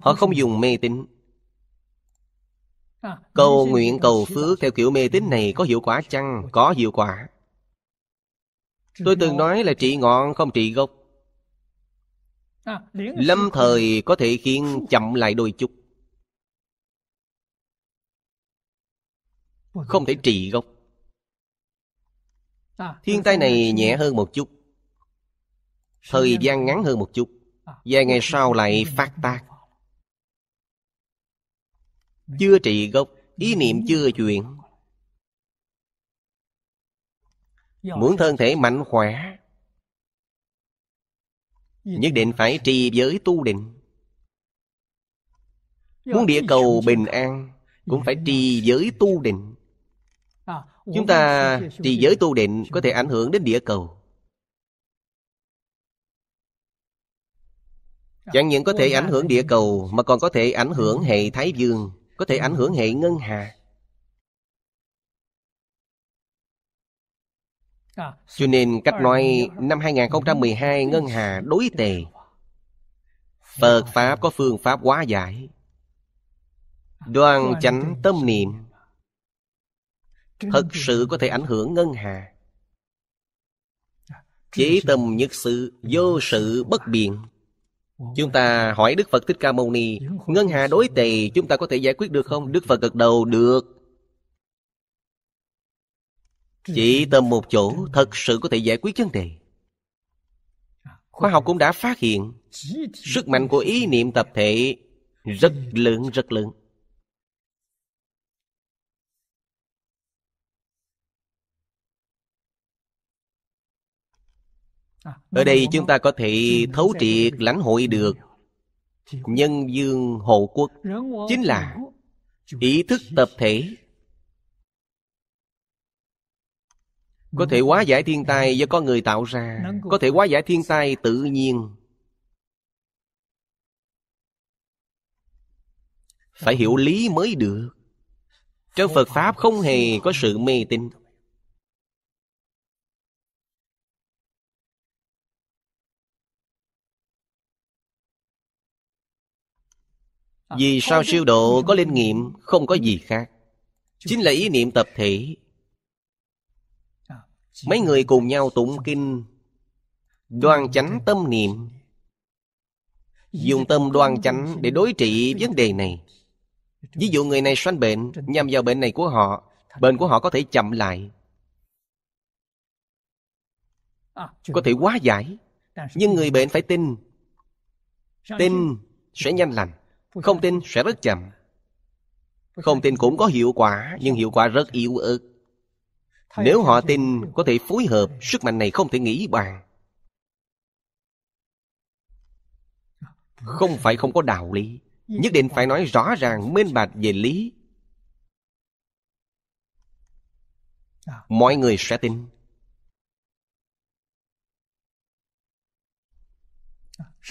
Họ không dùng mê tín Cầu nguyện cầu phước theo kiểu mê tín này có hiệu quả chăng? Có hiệu quả Tôi từng nói là trị ngọn không trị gốc à, Lâm thời có thể khiến chậm lại đôi chút Không thể trị gốc à, Thiên tai này nhẹ hơn một chút Thời gian ngắn hơn một chút à, Vài ngày sau lại phát tác Chưa trị gốc Ý niệm chưa chuyển Muốn thân thể mạnh khỏe Nhất định phải trì giới tu định Muốn địa cầu bình an Cũng phải trì giới tu định à, Chúng ta trì giới tu định Có thể ảnh hưởng đến địa cầu à, Chẳng những có thể ảnh hưởng địa cầu Mà còn có thể ảnh hưởng hệ Thái Dương Có thể ảnh hưởng hệ Ngân Hà Cho nên cách nói năm 2012 Ngân Hà đối tệ Phật Pháp có phương pháp quá giải Đoan chánh tâm niệm Thật sự có thể ảnh hưởng Ngân Hà Chế tâm nhất sự Vô sự bất biện Chúng ta hỏi Đức Phật Thích Ca Mâu Ni Ngân Hà đối tệ chúng ta có thể giải quyết được không? Đức Phật gật đầu được chỉ tâm một chỗ thật sự có thể giải quyết vấn đề Khoa học cũng đã phát hiện Sức mạnh của ý niệm tập thể Rất lớn rất lớn Ở đây chúng ta có thể thấu triệt lãnh hội được Nhân dương hộ quốc Chính là ý thức tập thể có thể hóa giải thiên tai do có người tạo ra có thể hóa giải thiên tai tự nhiên phải hiểu lý mới được trong phật pháp không hề có sự mê tín vì sao siêu độ có linh nghiệm không có gì khác chính là ý niệm tập thể Mấy người cùng nhau tụng kinh Đoan chánh tâm niệm Dùng tâm đoan chánh để đối trị vấn đề này Ví dụ người này sanh bệnh Nhằm vào bệnh này của họ Bệnh của họ có thể chậm lại Có thể quá giải Nhưng người bệnh phải tin Tin sẽ nhanh lành Không tin sẽ rất chậm Không tin cũng có hiệu quả Nhưng hiệu quả rất yếu ớt nếu họ tin có thể phối hợp Sức mạnh này không thể nghĩ bàn Không phải không có đạo lý Nhất định phải nói rõ ràng Minh bạch về lý Mọi người sẽ tin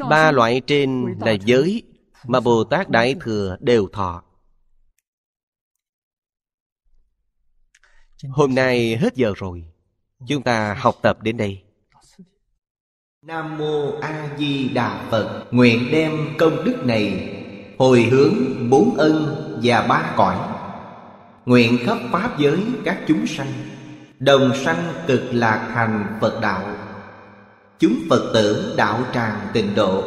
Ba loại trên là giới Mà Bồ Tát Đại Thừa đều thọ Hôm nay hết giờ rồi. Ừ. Chúng ta học tập đến đây. Nam mô A Di Đà Phật, nguyện đem công đức này hồi hướng bốn ân và ba cõi. Nguyện khắp pháp giới các chúng sanh đồng sanh cực lạc thành Phật đạo. Chúng Phật tử đạo tràng tịnh độ.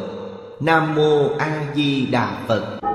Nam mô A Di Đà Phật.